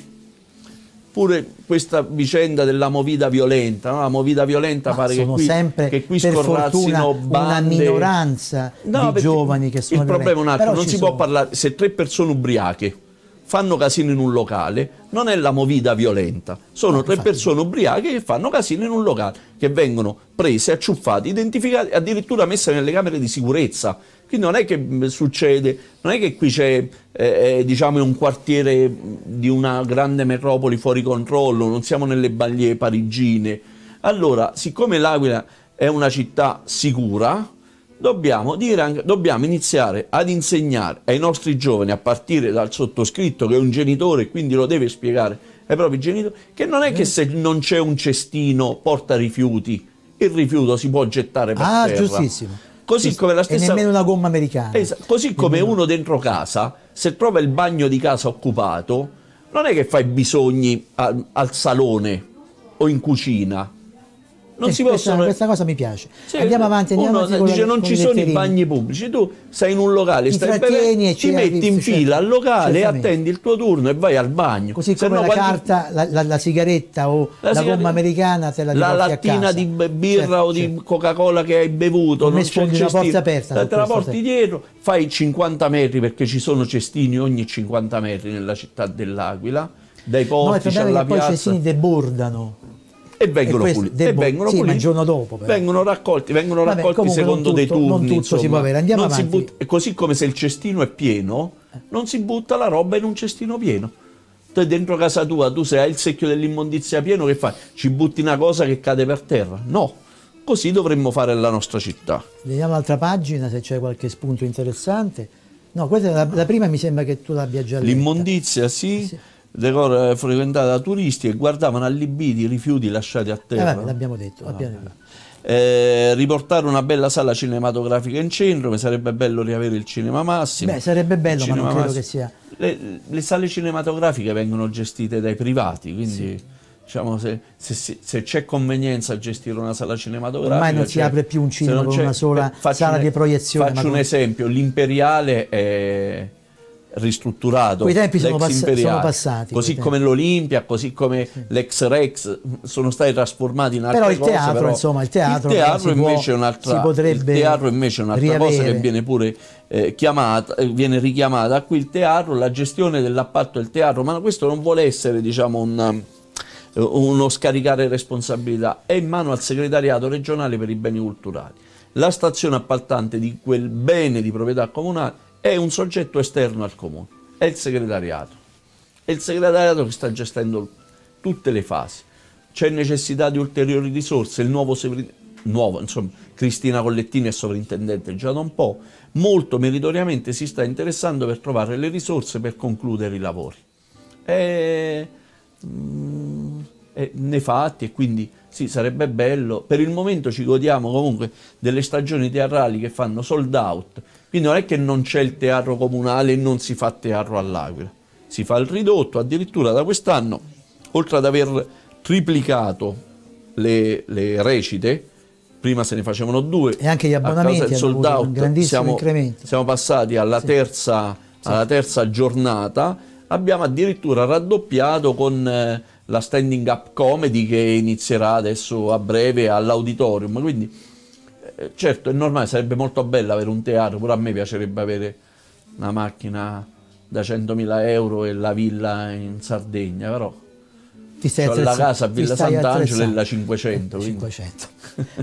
Speaker 2: pure questa vicenda della movida violenta, no? la movida violenta Ma pare che qui, sempre, che qui scorrazzino bande. una minoranza
Speaker 1: no, di giovani che sono Il problema è un altro, Però non si sono. può
Speaker 2: parlare, se tre persone ubriache fanno casino in un locale, non è la movida violenta, sono no, tre infatti. persone ubriache che fanno casino in un locale, che vengono prese, acciuffate, identificate, addirittura messe nelle camere di sicurezza, quindi non è che mm, succede, non è che qui c'è eh, eh diciamo un quartiere mm, di una grande metropoli fuori controllo, non siamo nelle baglie parigine. Allora, siccome l'Aquila è una città sicura, Dobbiamo, dire, dobbiamo, iniziare ad insegnare ai nostri giovani, a partire dal sottoscritto che è un genitore e quindi lo deve spiegare ai propri genitori, che non è che se non c'è un cestino porta rifiuti, il rifiuto si può gettare per ah, terra. Giustissimo.
Speaker 1: Così come la stessa... E nemmeno una gomma americana.
Speaker 2: Esatto. Così come nemmeno... uno dentro casa, se trova il bagno di casa occupato, non è che fai bisogni al, al salone o in cucina,
Speaker 1: non eh, si questa, possono... questa cosa mi piace. Cioè, andiamo avanti, andiamo avanti. Dice la, non ci sono i bagni
Speaker 2: pubblici, tu sei in un locale, stai bene, ti metti in fila al locale, attendi il tuo turno e vai al bagno. Così come no, la quando...
Speaker 1: carta, la, la, la, sigaretta o la, sigaretta, gomma americana te la La lattina di
Speaker 2: birra certo, o di certo. Coca-Cola che hai bevuto, come non sfondi una porta aperta. Te la porti dietro, fai 50 metri perché ci sono cestini ogni 50 metri nella città dell'Aquila, dai portici no, alla piazza. poi i
Speaker 1: cestini debordano
Speaker 2: e vengono, e puliti, debbo, e vengono sì, puliti. il giorno dopo però. vengono raccolti, vengono Vabbè, raccolti secondo tutto, dei turni. Non tutto insomma. si può avere, andiamo non avanti. Butta, così come se il cestino è pieno, eh. non si butta la roba in un cestino pieno. Tu dentro casa tua, tu se hai il secchio dell'immondizia pieno, che fai? Ci butti una cosa che cade per terra? No. Così dovremmo fare la nostra città.
Speaker 1: Vediamo l'altra pagina se c'è qualche spunto interessante. No, questa è la, la prima mi sembra che tu l'abbia già letta.
Speaker 2: L'immondizia, sì. Eh sì decora eh, frequentata da turisti e guardavano allibiti i rifiuti lasciati a eh, terra. Eh, l'abbiamo detto, ah, l'abbiamo eh. eh, riportare una bella sala cinematografica in centro, mi sarebbe bello riavere il cinema massimo. Beh, sarebbe bello, ma non massimo. credo che sia. Le, le, sale cinematografiche vengono gestite dai privati, quindi sì. diciamo, se, c'è convenienza a gestire una sala cinematografica. Ormai non si apre più un cinema con una sola faccio sala ne, di proiezione. Faccio un esempio: l'imperiale è ristrutturato. Quei tempi sono, pass sono passati. Così come l'Olimpia, così come sì. l'ex Rex sono stati trasformati in altre però il cose, teatro, però insomma, il teatro, il teatro invece è un'altra un cosa che viene pure eh, chiamata, eh, viene richiamata. Qui il teatro, la gestione dell'appalto del teatro, ma questo non vuole essere, diciamo, un eh, uno scaricare responsabilità, è in mano al segretariato regionale per i beni culturali. La stazione appaltante di quel bene di proprietà comunale è un soggetto esterno al comune, è il segretariato. È il segretariato che sta gestendo tutte le fasi. C'è necessità di ulteriori risorse, il nuovo, nuovo insomma, Cristina Collettini è sovrintendente già da un po', molto meritoriamente si sta interessando per trovare le risorse per concludere i lavori. E, mm, e ne fatti e quindi sì, sarebbe bello. Per il momento ci godiamo comunque delle stagioni teatrali che fanno sold out quindi non è che non c'è il teatro comunale e non si fa teatro all'Aquila. Si fa il ridotto, addirittura da quest'anno, oltre ad aver triplicato le, le recite, prima se ne facevano due. E anche gli abbonamenti hanno sold out, un grandissimo siamo, incremento. Siamo passati alla, sì. Terza, sì. alla, terza, giornata, abbiamo addirittura raddoppiato con eh, la standing up comedy che inizierà adesso a breve all'auditorium, quindi eh, certo, è normale, sarebbe molto bello avere un teatro, pure a me piacerebbe avere una macchina da 100.000 euro e la villa in Sardegna, però ti sei cioè la casa a Villa Sant'Angelo e la 500. 500.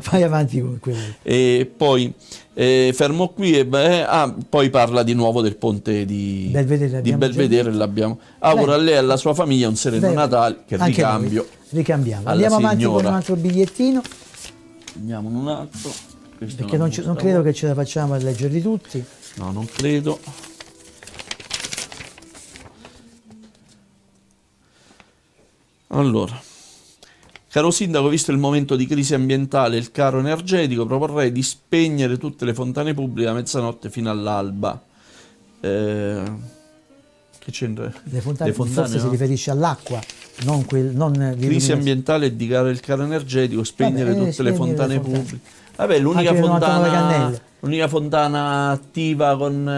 Speaker 1: Vai avanti con quello.
Speaker 2: E poi eh, fermo qui e beh, ah, poi parla di nuovo del ponte di Belvedere. Di Belvedere l'abbiamo. Augura a lei e alla sua famiglia un sereno Beh, Natale che Anche ricambio.
Speaker 1: Noi. Ricambiamo. Andiamo signora. avanti con un altro bigliettino. Prendiamo un altro.
Speaker 2: Perché non, non credo
Speaker 1: che ce la facciamo a leggerli tutti.
Speaker 2: No, non credo. Allora, caro sindaco, visto il momento di crisi ambientale e il caro energetico, proporrei di spegnere tutte le fontane pubbliche a mezzanotte fino all'alba. Eh, che c'entra? Le fontane, le fontane forse no? si
Speaker 1: riferisce all'acqua, non, quel, non Crisi
Speaker 2: ambientale e di caro il caro energetico, spegnere Vabbè, eh, tutte eh, le fontane, le fontane pubbliche. Vabbè, l'unica fontana, l'unica fontana attiva con...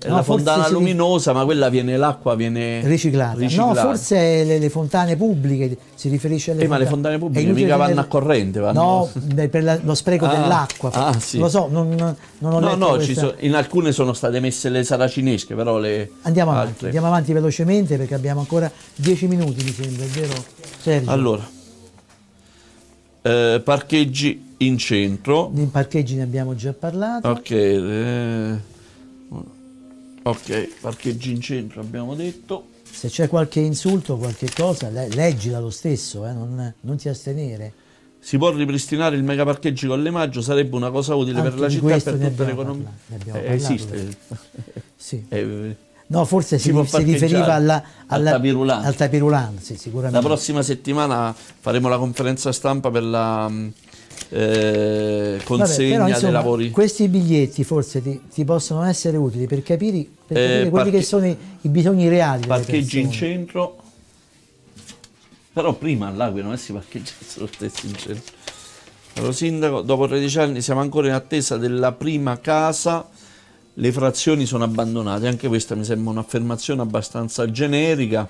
Speaker 2: Eh, no, la fontana luminosa, ma quella viene l'acqua viene riciclata. riciclata. No,
Speaker 1: forse le, le, fontane pubbliche si riferisce alle eh, fontane. Ma le fontane pubbliche mica vanno le... a corrente, vanno... No, per la, lo spreco ah, dell'acqua. Ah, sì. Lo so, non, non ho no, no, questa... so,
Speaker 2: in alcune sono state messe le saracinesche, però le andiamo altre... avanti, andiamo
Speaker 1: avanti velocemente perché abbiamo ancora 10 minuti, mi sembra, è vero Sergio?
Speaker 2: Allora eh, parcheggi in centro.
Speaker 1: Nei parcheggi ne abbiamo già parlato. Ok,
Speaker 2: eh, ok,
Speaker 1: parcheggi in centro abbiamo detto. Se c'è qualche insulto, qualche cosa, le, leggila lo stesso, eh, non, non, ti astenere.
Speaker 2: Si può ripristinare il mega parcheggio con le maggio, sarebbe una cosa utile Anche per la città e per tutta l'economia. Eh, esiste. sì. Eh,
Speaker 1: no, forse si, si, si riferiva alla, alla, al Tapirulan, sì, sicuramente. La prossima
Speaker 2: settimana faremo la conferenza stampa per la mm, eh, consegna Vabbè, però, insomma, dei lavori.
Speaker 1: Questi biglietti forse ti, ti, possono essere utili per capire, per eh, capire eh, quelli che sono i, i bisogni reali. Parcheggi in centro,
Speaker 2: però prima all'Aquila non si parcheggiassero stessi in centro. Allora, sindaco, dopo 13 anni siamo ancora in attesa della prima casa, le frazioni sono abbandonate, anche questa mi sembra un'affermazione abbastanza generica.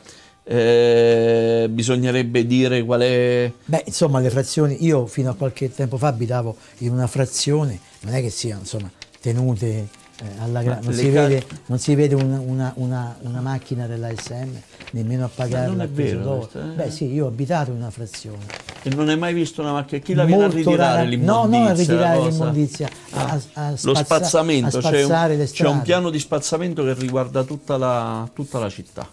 Speaker 2: Eh, bisognerebbe dire qual è...
Speaker 1: Beh, insomma, le frazioni, io fino a qualche tempo fa abitavo in una frazione, non è che siano insomma, tenute eh, alla grande, non, si vede, non si vede una, una, una, una macchina dell'ASM nemmeno a pagare Ma non eh? Beh sì, io ho abitato in una frazione. E
Speaker 2: non hai mai visto una macchina? Chi la viene Molto a ritirare rara... l'immondizia? No, non a ritirare l'immondizia, a, ah, a, a Lo spazzamento, c'è un, c'è un piano di spazzamento che riguarda tutta la, tutta la città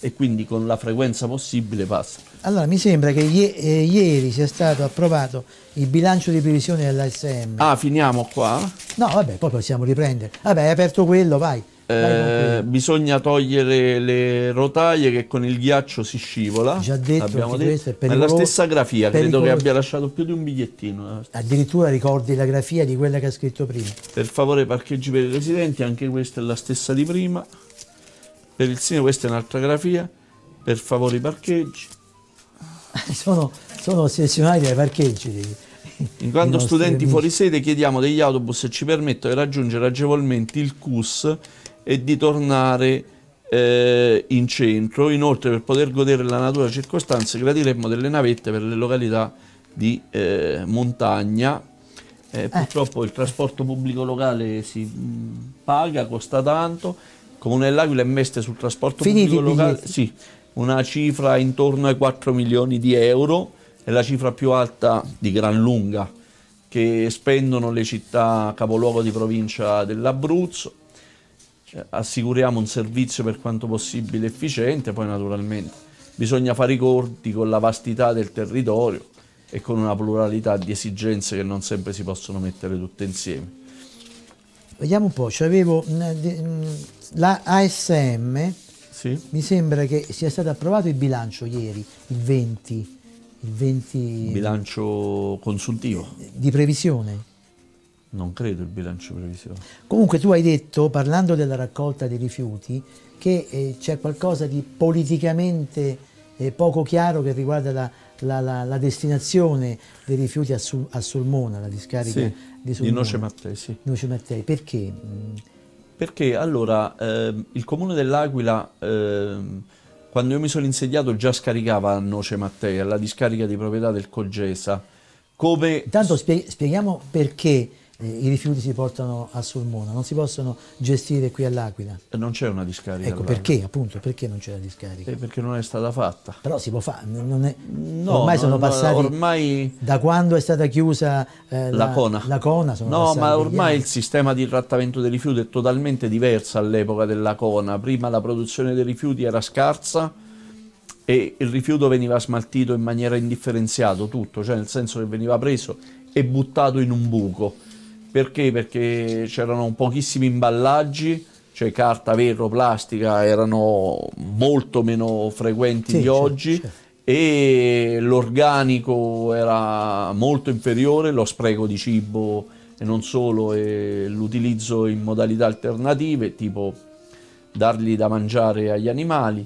Speaker 2: e quindi con la frequenza possibile passa.
Speaker 1: Allora mi sembra che i- eh, ieri sia stato approvato il bilancio di previsione dell'ASM.
Speaker 2: Ah, finiamo qua?
Speaker 1: No, vabbè, poi possiamo riprendere. Vabbè, hai aperto quello, vai.
Speaker 2: Eh, bisogna togliere le rotaie che con il ghiaccio si scivola. Già detto, abbiamo anche questo è Ma è la stessa grafia, credo che abbia lasciato più di un bigliettino. Eh.
Speaker 1: Addirittura ricordi la grafia di quella che ha scritto prima.
Speaker 2: Per favore parcheggi per i residenti, anche questa è la stessa di prima per il sinistro questa è un'altra grafia, per favore i parcheggi.
Speaker 1: Sono, sono selezionati dai parcheggi. In quanto studenti amici. fuori sede
Speaker 2: chiediamo degli autobus che ci permettono di raggiungere agevolmente il CUS e di tornare eh, in centro. Inoltre per poter godere la natura e circostanze gradiremmo delle navette per le località di eh, montagna. Eh, eh. purtroppo il trasporto pubblico locale si mh, mm, paga, costa tanto Comune dell'Aquila investe sul trasporto Finiti pubblico locale sì, una cifra intorno ai 4 milioni di euro, è la cifra più alta di gran lunga che spendono le città capoluogo di provincia dell'Abruzzo. Eh, assicuriamo un servizio per quanto possibile efficiente, poi naturalmente bisogna fare i conti con la vastità del territorio e con una pluralità di esigenze che non sempre si possono mettere tutte insieme.
Speaker 1: Vediamo un po', avevo la ASM sì. mi sembra che sia stato approvato il bilancio ieri, il 20. Il 20
Speaker 2: bilancio consultivo. Di previsione. Non credo il bilancio previsione.
Speaker 1: Comunque tu hai detto, parlando della raccolta dei rifiuti, che eh, c'è qualcosa di politicamente eh, poco chiaro che riguarda la, la, la, la destinazione dei rifiuti a, Sul, a Sulmona, la discarica sì, di Sulmona. Di Noce Mattei, sì. Noce Mattei, perché? Mm,
Speaker 2: perché allora ehm, il comune dell'Aquila, ehm, quando io mi sono insediato, già scaricava a Noce Mattea la discarica di proprietà del Cogesa. Come...
Speaker 1: Intanto spieghiamo perché eh, i rifiuti si portano a Sulmona, non si possono gestire qui all'Aquila. Non c'è una discarica. Ecco perché, appunto, perché non c'è la discarica? Eh, perché non è stata fatta. Però si può fare, no, ormai sono no, passati, ormai... da quando è stata chiusa eh, la, la, Cona, la Cona no ma ormai
Speaker 2: il sistema di trattamento dei rifiuti è totalmente diverso all'epoca della Cona, prima la produzione dei rifiuti era scarsa, e il rifiuto veniva smaltito in maniera indifferenziata, tutto, cioè nel senso che veniva preso e buttato in un buco. Perché? Perché c'erano pochissimi imballaggi, cioè carta, vetro, plastica erano molto meno frequenti sì, di certo, oggi certo. e l'organico era molto inferiore, lo spreco di cibo e non solo, e l'utilizzo in modalità alternative, tipo dargli da mangiare agli animali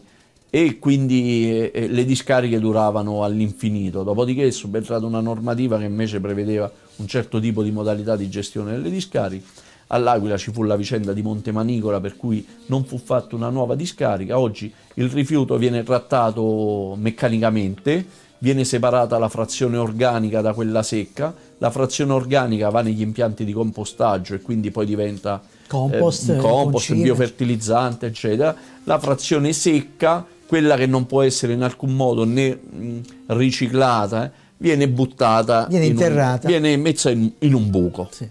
Speaker 2: e quindi eh, eh, le discariche duravano all'infinito. Dopodiché è subentrata una normativa che invece prevedeva un certo tipo di modalità di gestione delle discariche. All'Aquila ci fu la vicenda di Monte Manicola per cui non fu fatta una nuova discarica, oggi il rifiuto viene trattato meccanicamente, viene separata la frazione organica da quella secca, la frazione organica va negli impianti di compostaggio e quindi poi diventa
Speaker 1: compost, eh, compost
Speaker 2: biofertilizzante, eccetera, la frazione secca, quella che non può essere in alcun modo né mh, riciclata, eh, viene buttata, viene interrata, un, viene messa in, in un buco, sì.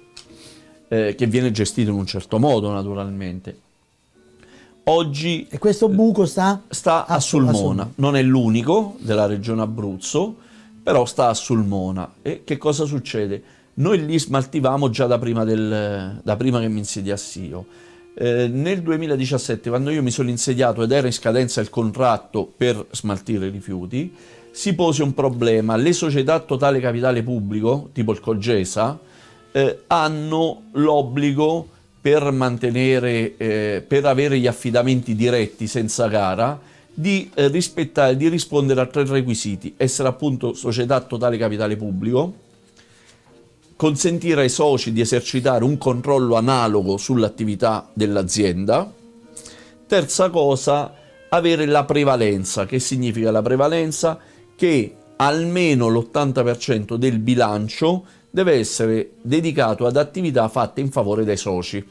Speaker 2: eh, che viene gestito in un certo modo naturalmente. Oggi... E questo eh, buco sta? Sta a, a Sulmona, Sulmona, non è l'unico della regione Abruzzo, però sta a Sulmona. E che cosa succede? Noi li smaltivamo già da prima, del, da prima che mi insediassi io. Eh, nel 2017, quando io mi sono insediato ed era in scadenza il contratto per smaltire i rifiuti, si pose un problema. Le società totale capitale pubblico, tipo il Cogesa, eh, hanno l'obbligo per eh, per avere gli affidamenti diretti senza gara, di eh, rispettare, di rispondere a tre requisiti: essere appunto società totale capitale pubblico, consentire ai soci di esercitare un controllo analogo sull'attività dell'azienda. Terza cosa, avere la prevalenza. Che significa la prevalenza? che almeno l'80% del bilancio deve essere dedicato ad attività fatte in favore dei soci.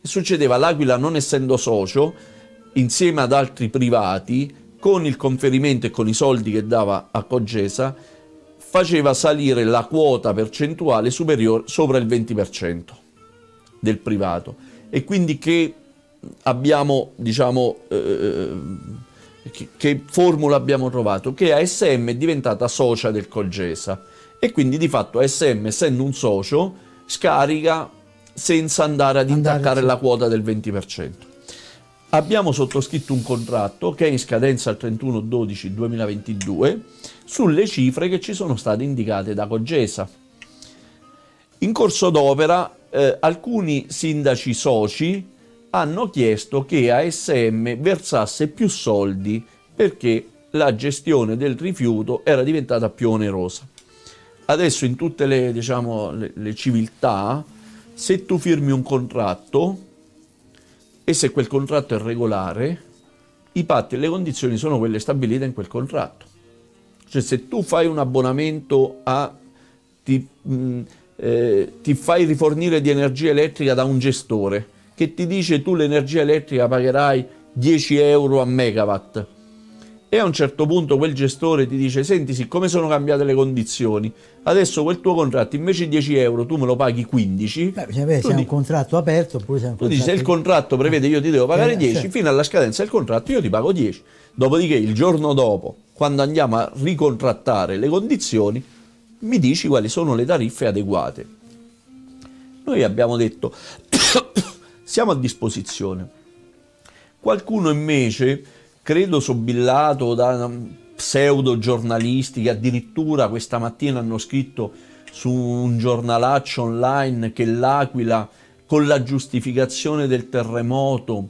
Speaker 2: Succedeva l'Aquila non essendo socio, insieme ad altri privati, con il conferimento e con i soldi che dava a Cogesa, faceva salire la quota percentuale superiore sopra il 20% del privato e quindi che abbiamo diciamo eh, che, formula abbiamo trovato? Che ASM è diventata socia del Colgesa e quindi di fatto ASM essendo un socio scarica senza andare ad andare intaccare la quota del 20%. Abbiamo sottoscritto un contratto che è in scadenza il 31-12-2022 sulle cifre che ci sono state indicate da Cogesa. In corso d'opera eh, alcuni sindaci soci hanno chiesto che ASM versasse più soldi perché la gestione del rifiuto era diventata più onerosa. Adesso in tutte le, diciamo, le, le civiltà, se tu firmi un contratto e se quel contratto è regolare, i patti e le condizioni sono quelle stabilite in quel contratto. Cioè se tu fai un abbonamento a... ti, mh, mm, eh, ti fai rifornire di energia elettrica da un gestore, che ti dice tu l'energia elettrica pagherai 10 euro a megawatt e a un certo punto quel gestore ti dice senti siccome sono cambiate le condizioni adesso quel tuo contratto invece di 10 euro tu me lo paghi 15 Beh,
Speaker 1: cioè, beh, se è un contratto aperto oppure se è un tu contratto... dici se
Speaker 2: il contratto prevede io ti devo eh, pagare eh, 10 certo. fino alla scadenza del contratto io ti pago 10 dopodiché il giorno dopo quando andiamo a ricontrattare le condizioni mi dici quali sono le tariffe adeguate noi abbiamo detto siamo a disposizione. Qualcuno invece, credo sobillato da pseudo giornalisti che addirittura questa mattina hanno scritto su un giornalaccio online che l'Aquila con la giustificazione del terremoto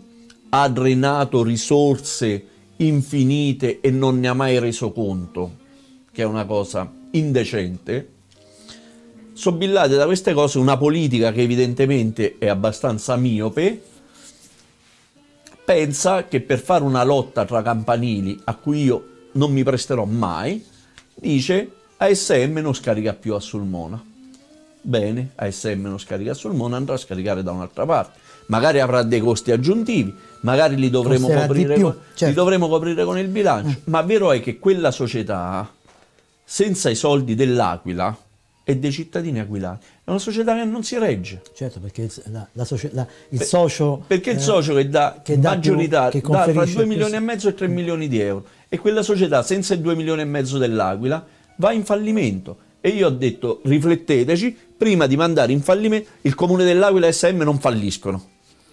Speaker 2: ha drenato risorse infinite e non ne ha mai reso conto, che è una cosa indecente, sobillate da queste cose una politica che evidentemente è abbastanza miope, pensa che per fare una lotta tra campanili a cui io non mi presterò mai, dice ASM non scarica più a Sulmona. Bene, ASM non scarica a Sulmona, andrà a scaricare da un'altra parte. Magari avrà dei costi aggiuntivi, magari li dovremo, coprire, più, con, certo. li dovremo coprire con il bilancio, eh. ma vero è che quella società, senza i soldi dell'Aquila, e dei cittadini aquilani. È una società che non si
Speaker 1: regge. Certo, perché la, la la, il, socio... Perché il eh, socio
Speaker 2: che dà maggiorità che dà tra 2 milioni e mezzo e 3 milioni di euro, e quella società senza i 2 milioni e mezzo dell'Aquila va in fallimento. E io ho detto, rifletteteci, prima di mandare in fallimento, il comune dell'Aquila e SM non falliscono.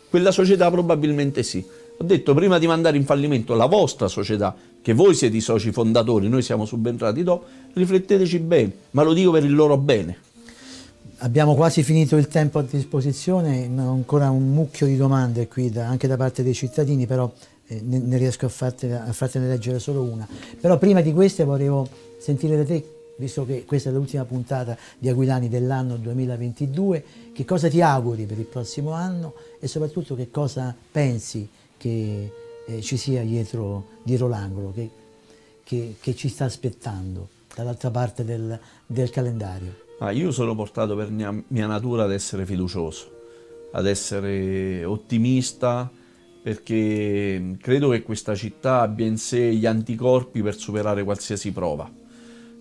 Speaker 2: Quella società probabilmente sì. Ho detto prima di mandare in fallimento la vostra società, che voi siete i soci fondatori, noi siamo subentrati dopo, rifletteteci bene, ma lo dico per il loro bene.
Speaker 1: Abbiamo quasi finito il tempo a disposizione, ho ancora un mucchio di domande qui da, anche da parte dei cittadini, però eh, ne, ne, riesco a fartene, a fartene leggere solo una. Però prima di queste vorrei sentire da te visto che questa è l'ultima puntata di Aguilani dell'anno 2022, che cosa ti auguri per il prossimo anno e soprattutto che cosa pensi che eh, ci sia dietro, dietro l'angolo, che, che, che, ci sta aspettando dall'altra parte del, del calendario.
Speaker 2: Ah, io sono portato per mia, mia natura ad essere fiducioso, ad essere ottimista, perché mm, credo che questa città abbia in sé gli anticorpi per superare qualsiasi prova.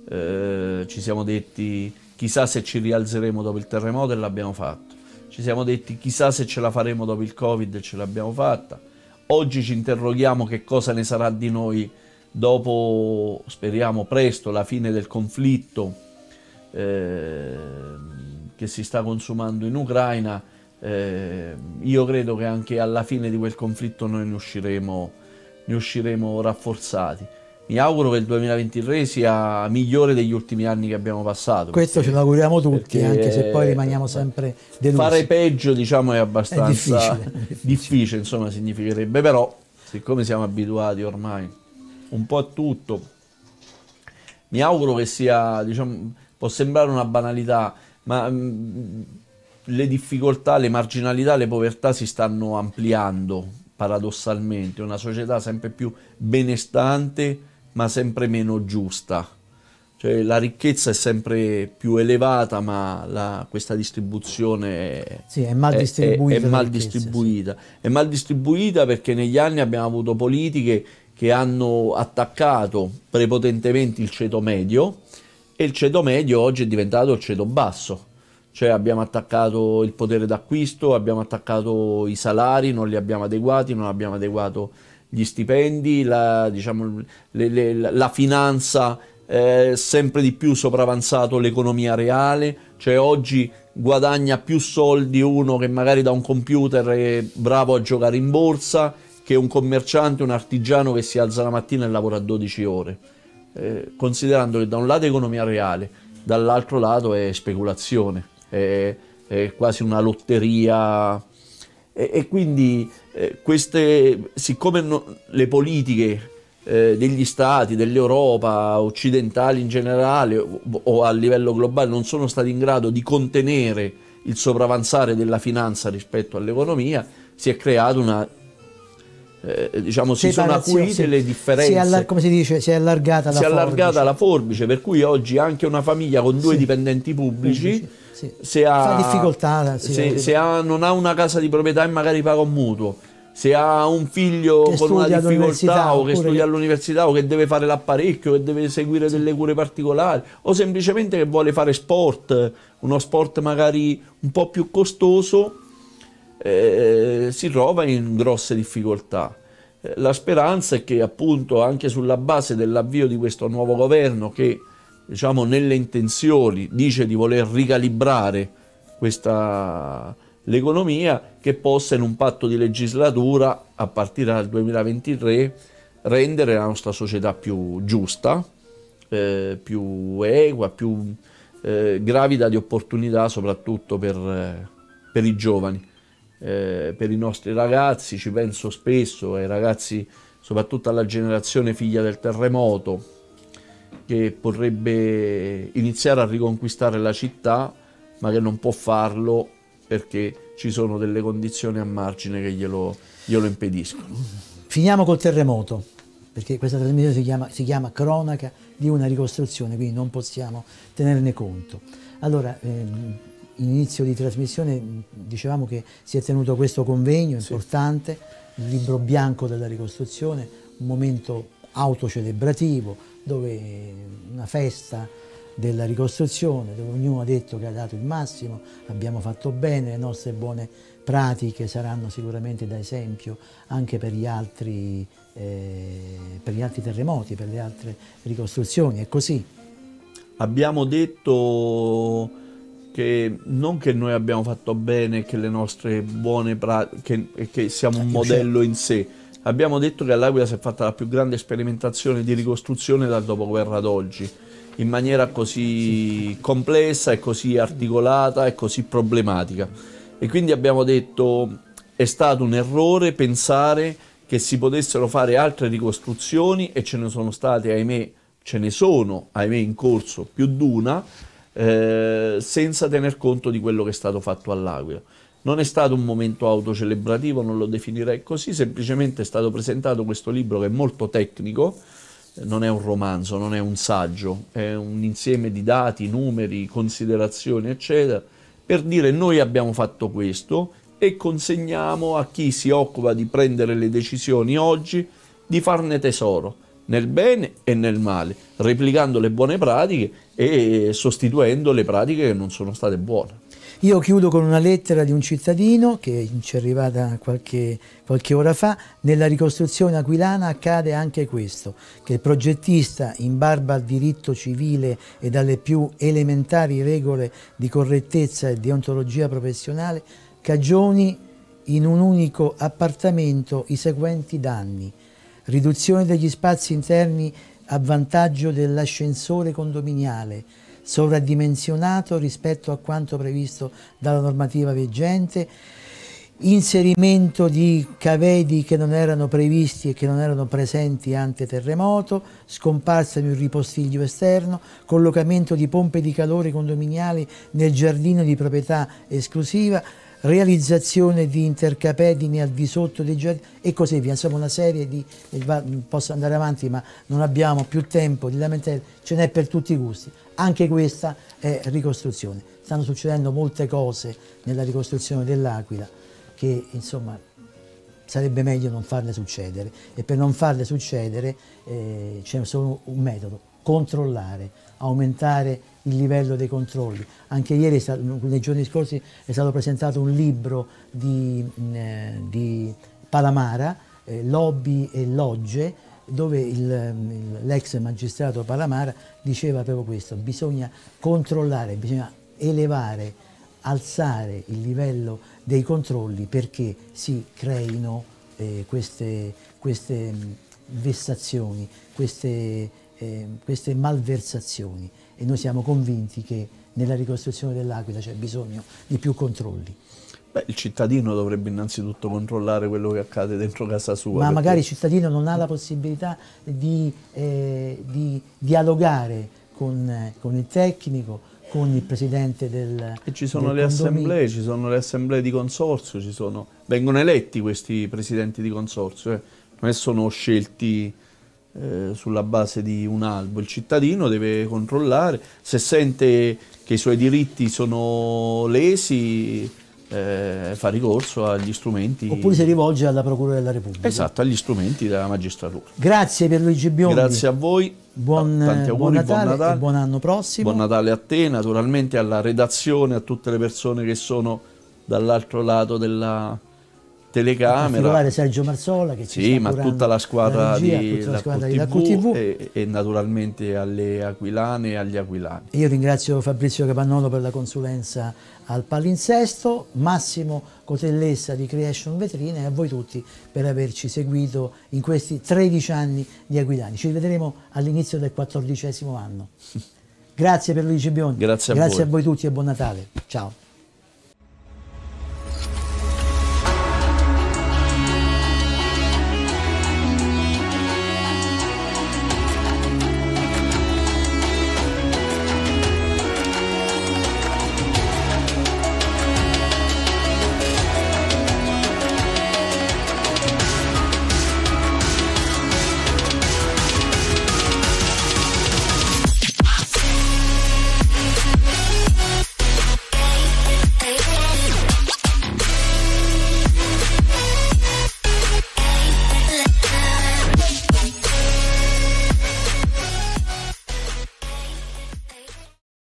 Speaker 2: Eh, ci siamo detti chissà se ci rialzeremo dopo il terremoto e l'abbiamo fatto. Ci siamo detti chissà se ce la faremo dopo il Covid e ce l'abbiamo fatta Oggi ci interroghiamo che cosa ne sarà di noi dopo, speriamo presto, la fine del conflitto eh, che si sta consumando in Ucraina. Eh, io credo che anche alla fine di quel conflitto noi ne usciremo, ne usciremo rafforzati mi auguro che il 2023 sia migliore degli ultimi anni che abbiamo passato. Questo ce
Speaker 1: lo auguriamo tutti, anche se poi rimaniamo sempre delusi. Fare
Speaker 2: peggio, diciamo, è abbastanza è difficile, difficile. difficile, insomma, significherebbe, però, siccome siamo abituati ormai un po' a tutto, mi auguro che sia, diciamo, può sembrare una banalità, ma mm, le difficoltà, le marginalità, le povertà si stanno ampliando paradossalmente, una società sempre più benestante ma sempre meno giusta. Cioè, la ricchezza è sempre più elevata, ma la, questa distribuzione è, sì, è, mal, distribuita, è, è mal distribuita. Sì. È mal distribuita perché negli anni abbiamo avuto politiche che hanno attaccato prepotentemente il ceto medio e il ceto medio oggi è diventato il ceto basso. Cioè abbiamo attaccato il potere d'acquisto, abbiamo attaccato i salari, non li abbiamo adeguati, non abbiamo adeguato gli stipendi, la, diciamo, le, le, la finanza eh, sempre di più sopravanzato l'economia reale, cioè oggi guadagna più soldi uno che magari da un computer è bravo a giocare in borsa che un commerciante, un artigiano che si alza la mattina e lavora 12 ore, eh, considerando che da un lato è economia reale, dall'altro lato è speculazione, è, è quasi una lotteria e, e quindi eh, queste, siccome no, le politiche eh, degli stati, dell'Europa occidentale in generale o, o, a livello globale non sono stati in grado di contenere il sopravanzare della finanza rispetto all'economia, si è creata una eh, diciamo, si sono acuite sì, le differenze. Si allar-
Speaker 1: come si dice, si è allargata, la, si è allargata forbice.
Speaker 2: la forbice, per cui oggi anche una famiglia con due sì. dipendenti pubblici, sì. se, ha, difficoltà, se, se ha, non ha una casa di proprietà e magari paga un mutuo, se ha un figlio con una difficoltà o che studia che... all'università o che deve fare l'apparecchio, che deve seguire delle cure particolari o semplicemente che vuole fare sport, uno sport magari un po' più costoso, eh, eh, si trova in grosse difficoltà. Eh, la speranza è che appunto anche sulla base dell'avvio di questo nuovo governo che diciamo, nelle intenzioni dice di voler ricalibrare l'economia che possa in un patto di legislatura a partire dal 2023 rendere la nostra società più giusta, eh, più equa, più eh, gravida di opportunità soprattutto per, eh, per i giovani. Eh, per i nostri ragazzi, ci penso spesso ai ragazzi, soprattutto alla generazione figlia del terremoto, che vorrebbe iniziare a riconquistare la città, ma che non può farlo perché ci sono delle condizioni a margine che glielo, glielo impediscono.
Speaker 1: Finiamo col terremoto perché questa trasmissione si chiama, si chiama, Cronaca di una ricostruzione, quindi non possiamo tenerne conto. Allora, ehm, inizio di trasmissione dicevamo che si è tenuto questo convegno importante, sì. il libro bianco della ricostruzione, un momento autocelebrativo dove una festa della ricostruzione dove ognuno ha detto che ha dato il massimo, abbiamo fatto bene, le nostre buone pratiche saranno sicuramente da esempio anche per gli altri, eh, per gli altri terremoti, per le altre ricostruzioni, è così.
Speaker 2: Abbiamo detto che non che noi abbiamo fatto bene che le nostre buone pratiche che, che siamo un eh, modello certo. in sé. Abbiamo detto che all'Aquila si è fatta la più grande sperimentazione di ricostruzione dal dopoguerra ad oggi, in maniera così complessa e così articolata e così problematica. E quindi abbiamo detto è stato un errore pensare che si potessero fare altre ricostruzioni e ce ne sono state, ahimè, ce ne sono, ahimè, in corso più d'una eh, senza tener conto di quello che è stato fatto all'Aquila. Non è stato un momento autocelebrativo, non lo definirei così, semplicemente è stato presentato questo libro che è molto tecnico, eh, non è un romanzo, non è un saggio, è un insieme di dati, numeri, considerazioni, eccetera, per dire noi abbiamo fatto questo e consegniamo a chi si occupa di prendere le decisioni oggi di farne tesoro, nel bene e nel male, replicando le buone pratiche e sostituendo le pratiche che non sono state buone.
Speaker 1: Io chiudo con una lettera di un cittadino che ci è arrivata qualche, qualche, ora fa. Nella ricostruzione aquilana accade anche questo, che il progettista, in barba al diritto civile e alle più elementari regole di correttezza e deontologia professionale, cagioni in un unico appartamento i seguenti danni. Riduzione degli spazi interni a vantaggio dell'ascensore condominiale, sovradimensionato rispetto a quanto previsto dalla normativa vigente, inserimento di cavedi che non erano previsti e che non erano presenti ante terremoto, scomparsa di un ripostiglio esterno, collocamento di pompe di calore condominiali nel giardino di proprietà esclusiva, realizzazione di intercapedini al di sotto dei giardini e così via, insomma una serie di, eh, posso andare avanti ma non abbiamo più tempo di lamentare, ce n'è per tutti i gusti, anche questa è ricostruzione, stanno succedendo molte cose nella ricostruzione dell'Aquila che insomma sarebbe meglio non farle succedere e per non farle succedere eh, c'è solo un metodo, controllare, aumentare il livello dei controlli. Anche ieri, nei giorni scorsi, è stato presentato un libro di, mm, eh, di Palamara, eh, Lobby e Logge, dove mm, l'ex magistrato Palamara diceva proprio questo, bisogna controllare, bisogna elevare, alzare il livello dei controlli perché si creino eh, queste, queste, mm, vessazioni, queste Ehm, queste malversazioni e noi siamo convinti che nella ricostruzione dell'Aquila c'è bisogno di più controlli.
Speaker 2: Beh, il cittadino dovrebbe innanzitutto controllare quello che accade dentro casa sua. Ma perché... magari il cittadino
Speaker 1: non ha la possibilità di, eh, di dialogare con, eh, con il tecnico, con il presidente del E ci sono le assemblee,
Speaker 2: ci sono le assemblee di consorzio, sono, vengono eletti questi presidenti di consorzio, eh? non sono scelti eh, sulla base di un albo. Il cittadino deve controllare, se sente che i suoi diritti sono lesi, eh, fa ricorso agli strumenti. Oppure si
Speaker 1: rivolge alla Procura della Repubblica.
Speaker 2: Esatto, agli strumenti della magistratura.
Speaker 1: Grazie Pierluigi Biondi. Grazie a voi. Buon, auguri, buon, Natale, buon, Natale, buon anno prossimo.
Speaker 2: Buon Natale a te, naturalmente alla redazione, a tutte le persone che sono dall'altro lato della telecamera. Guardate
Speaker 1: Sergio Marzola che ci Sì, ma tutta la squadra la regia, di, QTV
Speaker 2: E, e, naturalmente alle aquilane e agli aquilani.
Speaker 1: Io ringrazio Fabrizio Capannolo per la consulenza al palinsesto, Massimo Cotellessa di Creation Vetrine e a voi tutti per averci seguito in questi 13 anni di aquilani. Ci rivedremo all'inizio del 14 anno. Grazie per Luigi Biondi. Grazie a, Grazie voi. a voi tutti e buon Natale. Ciao.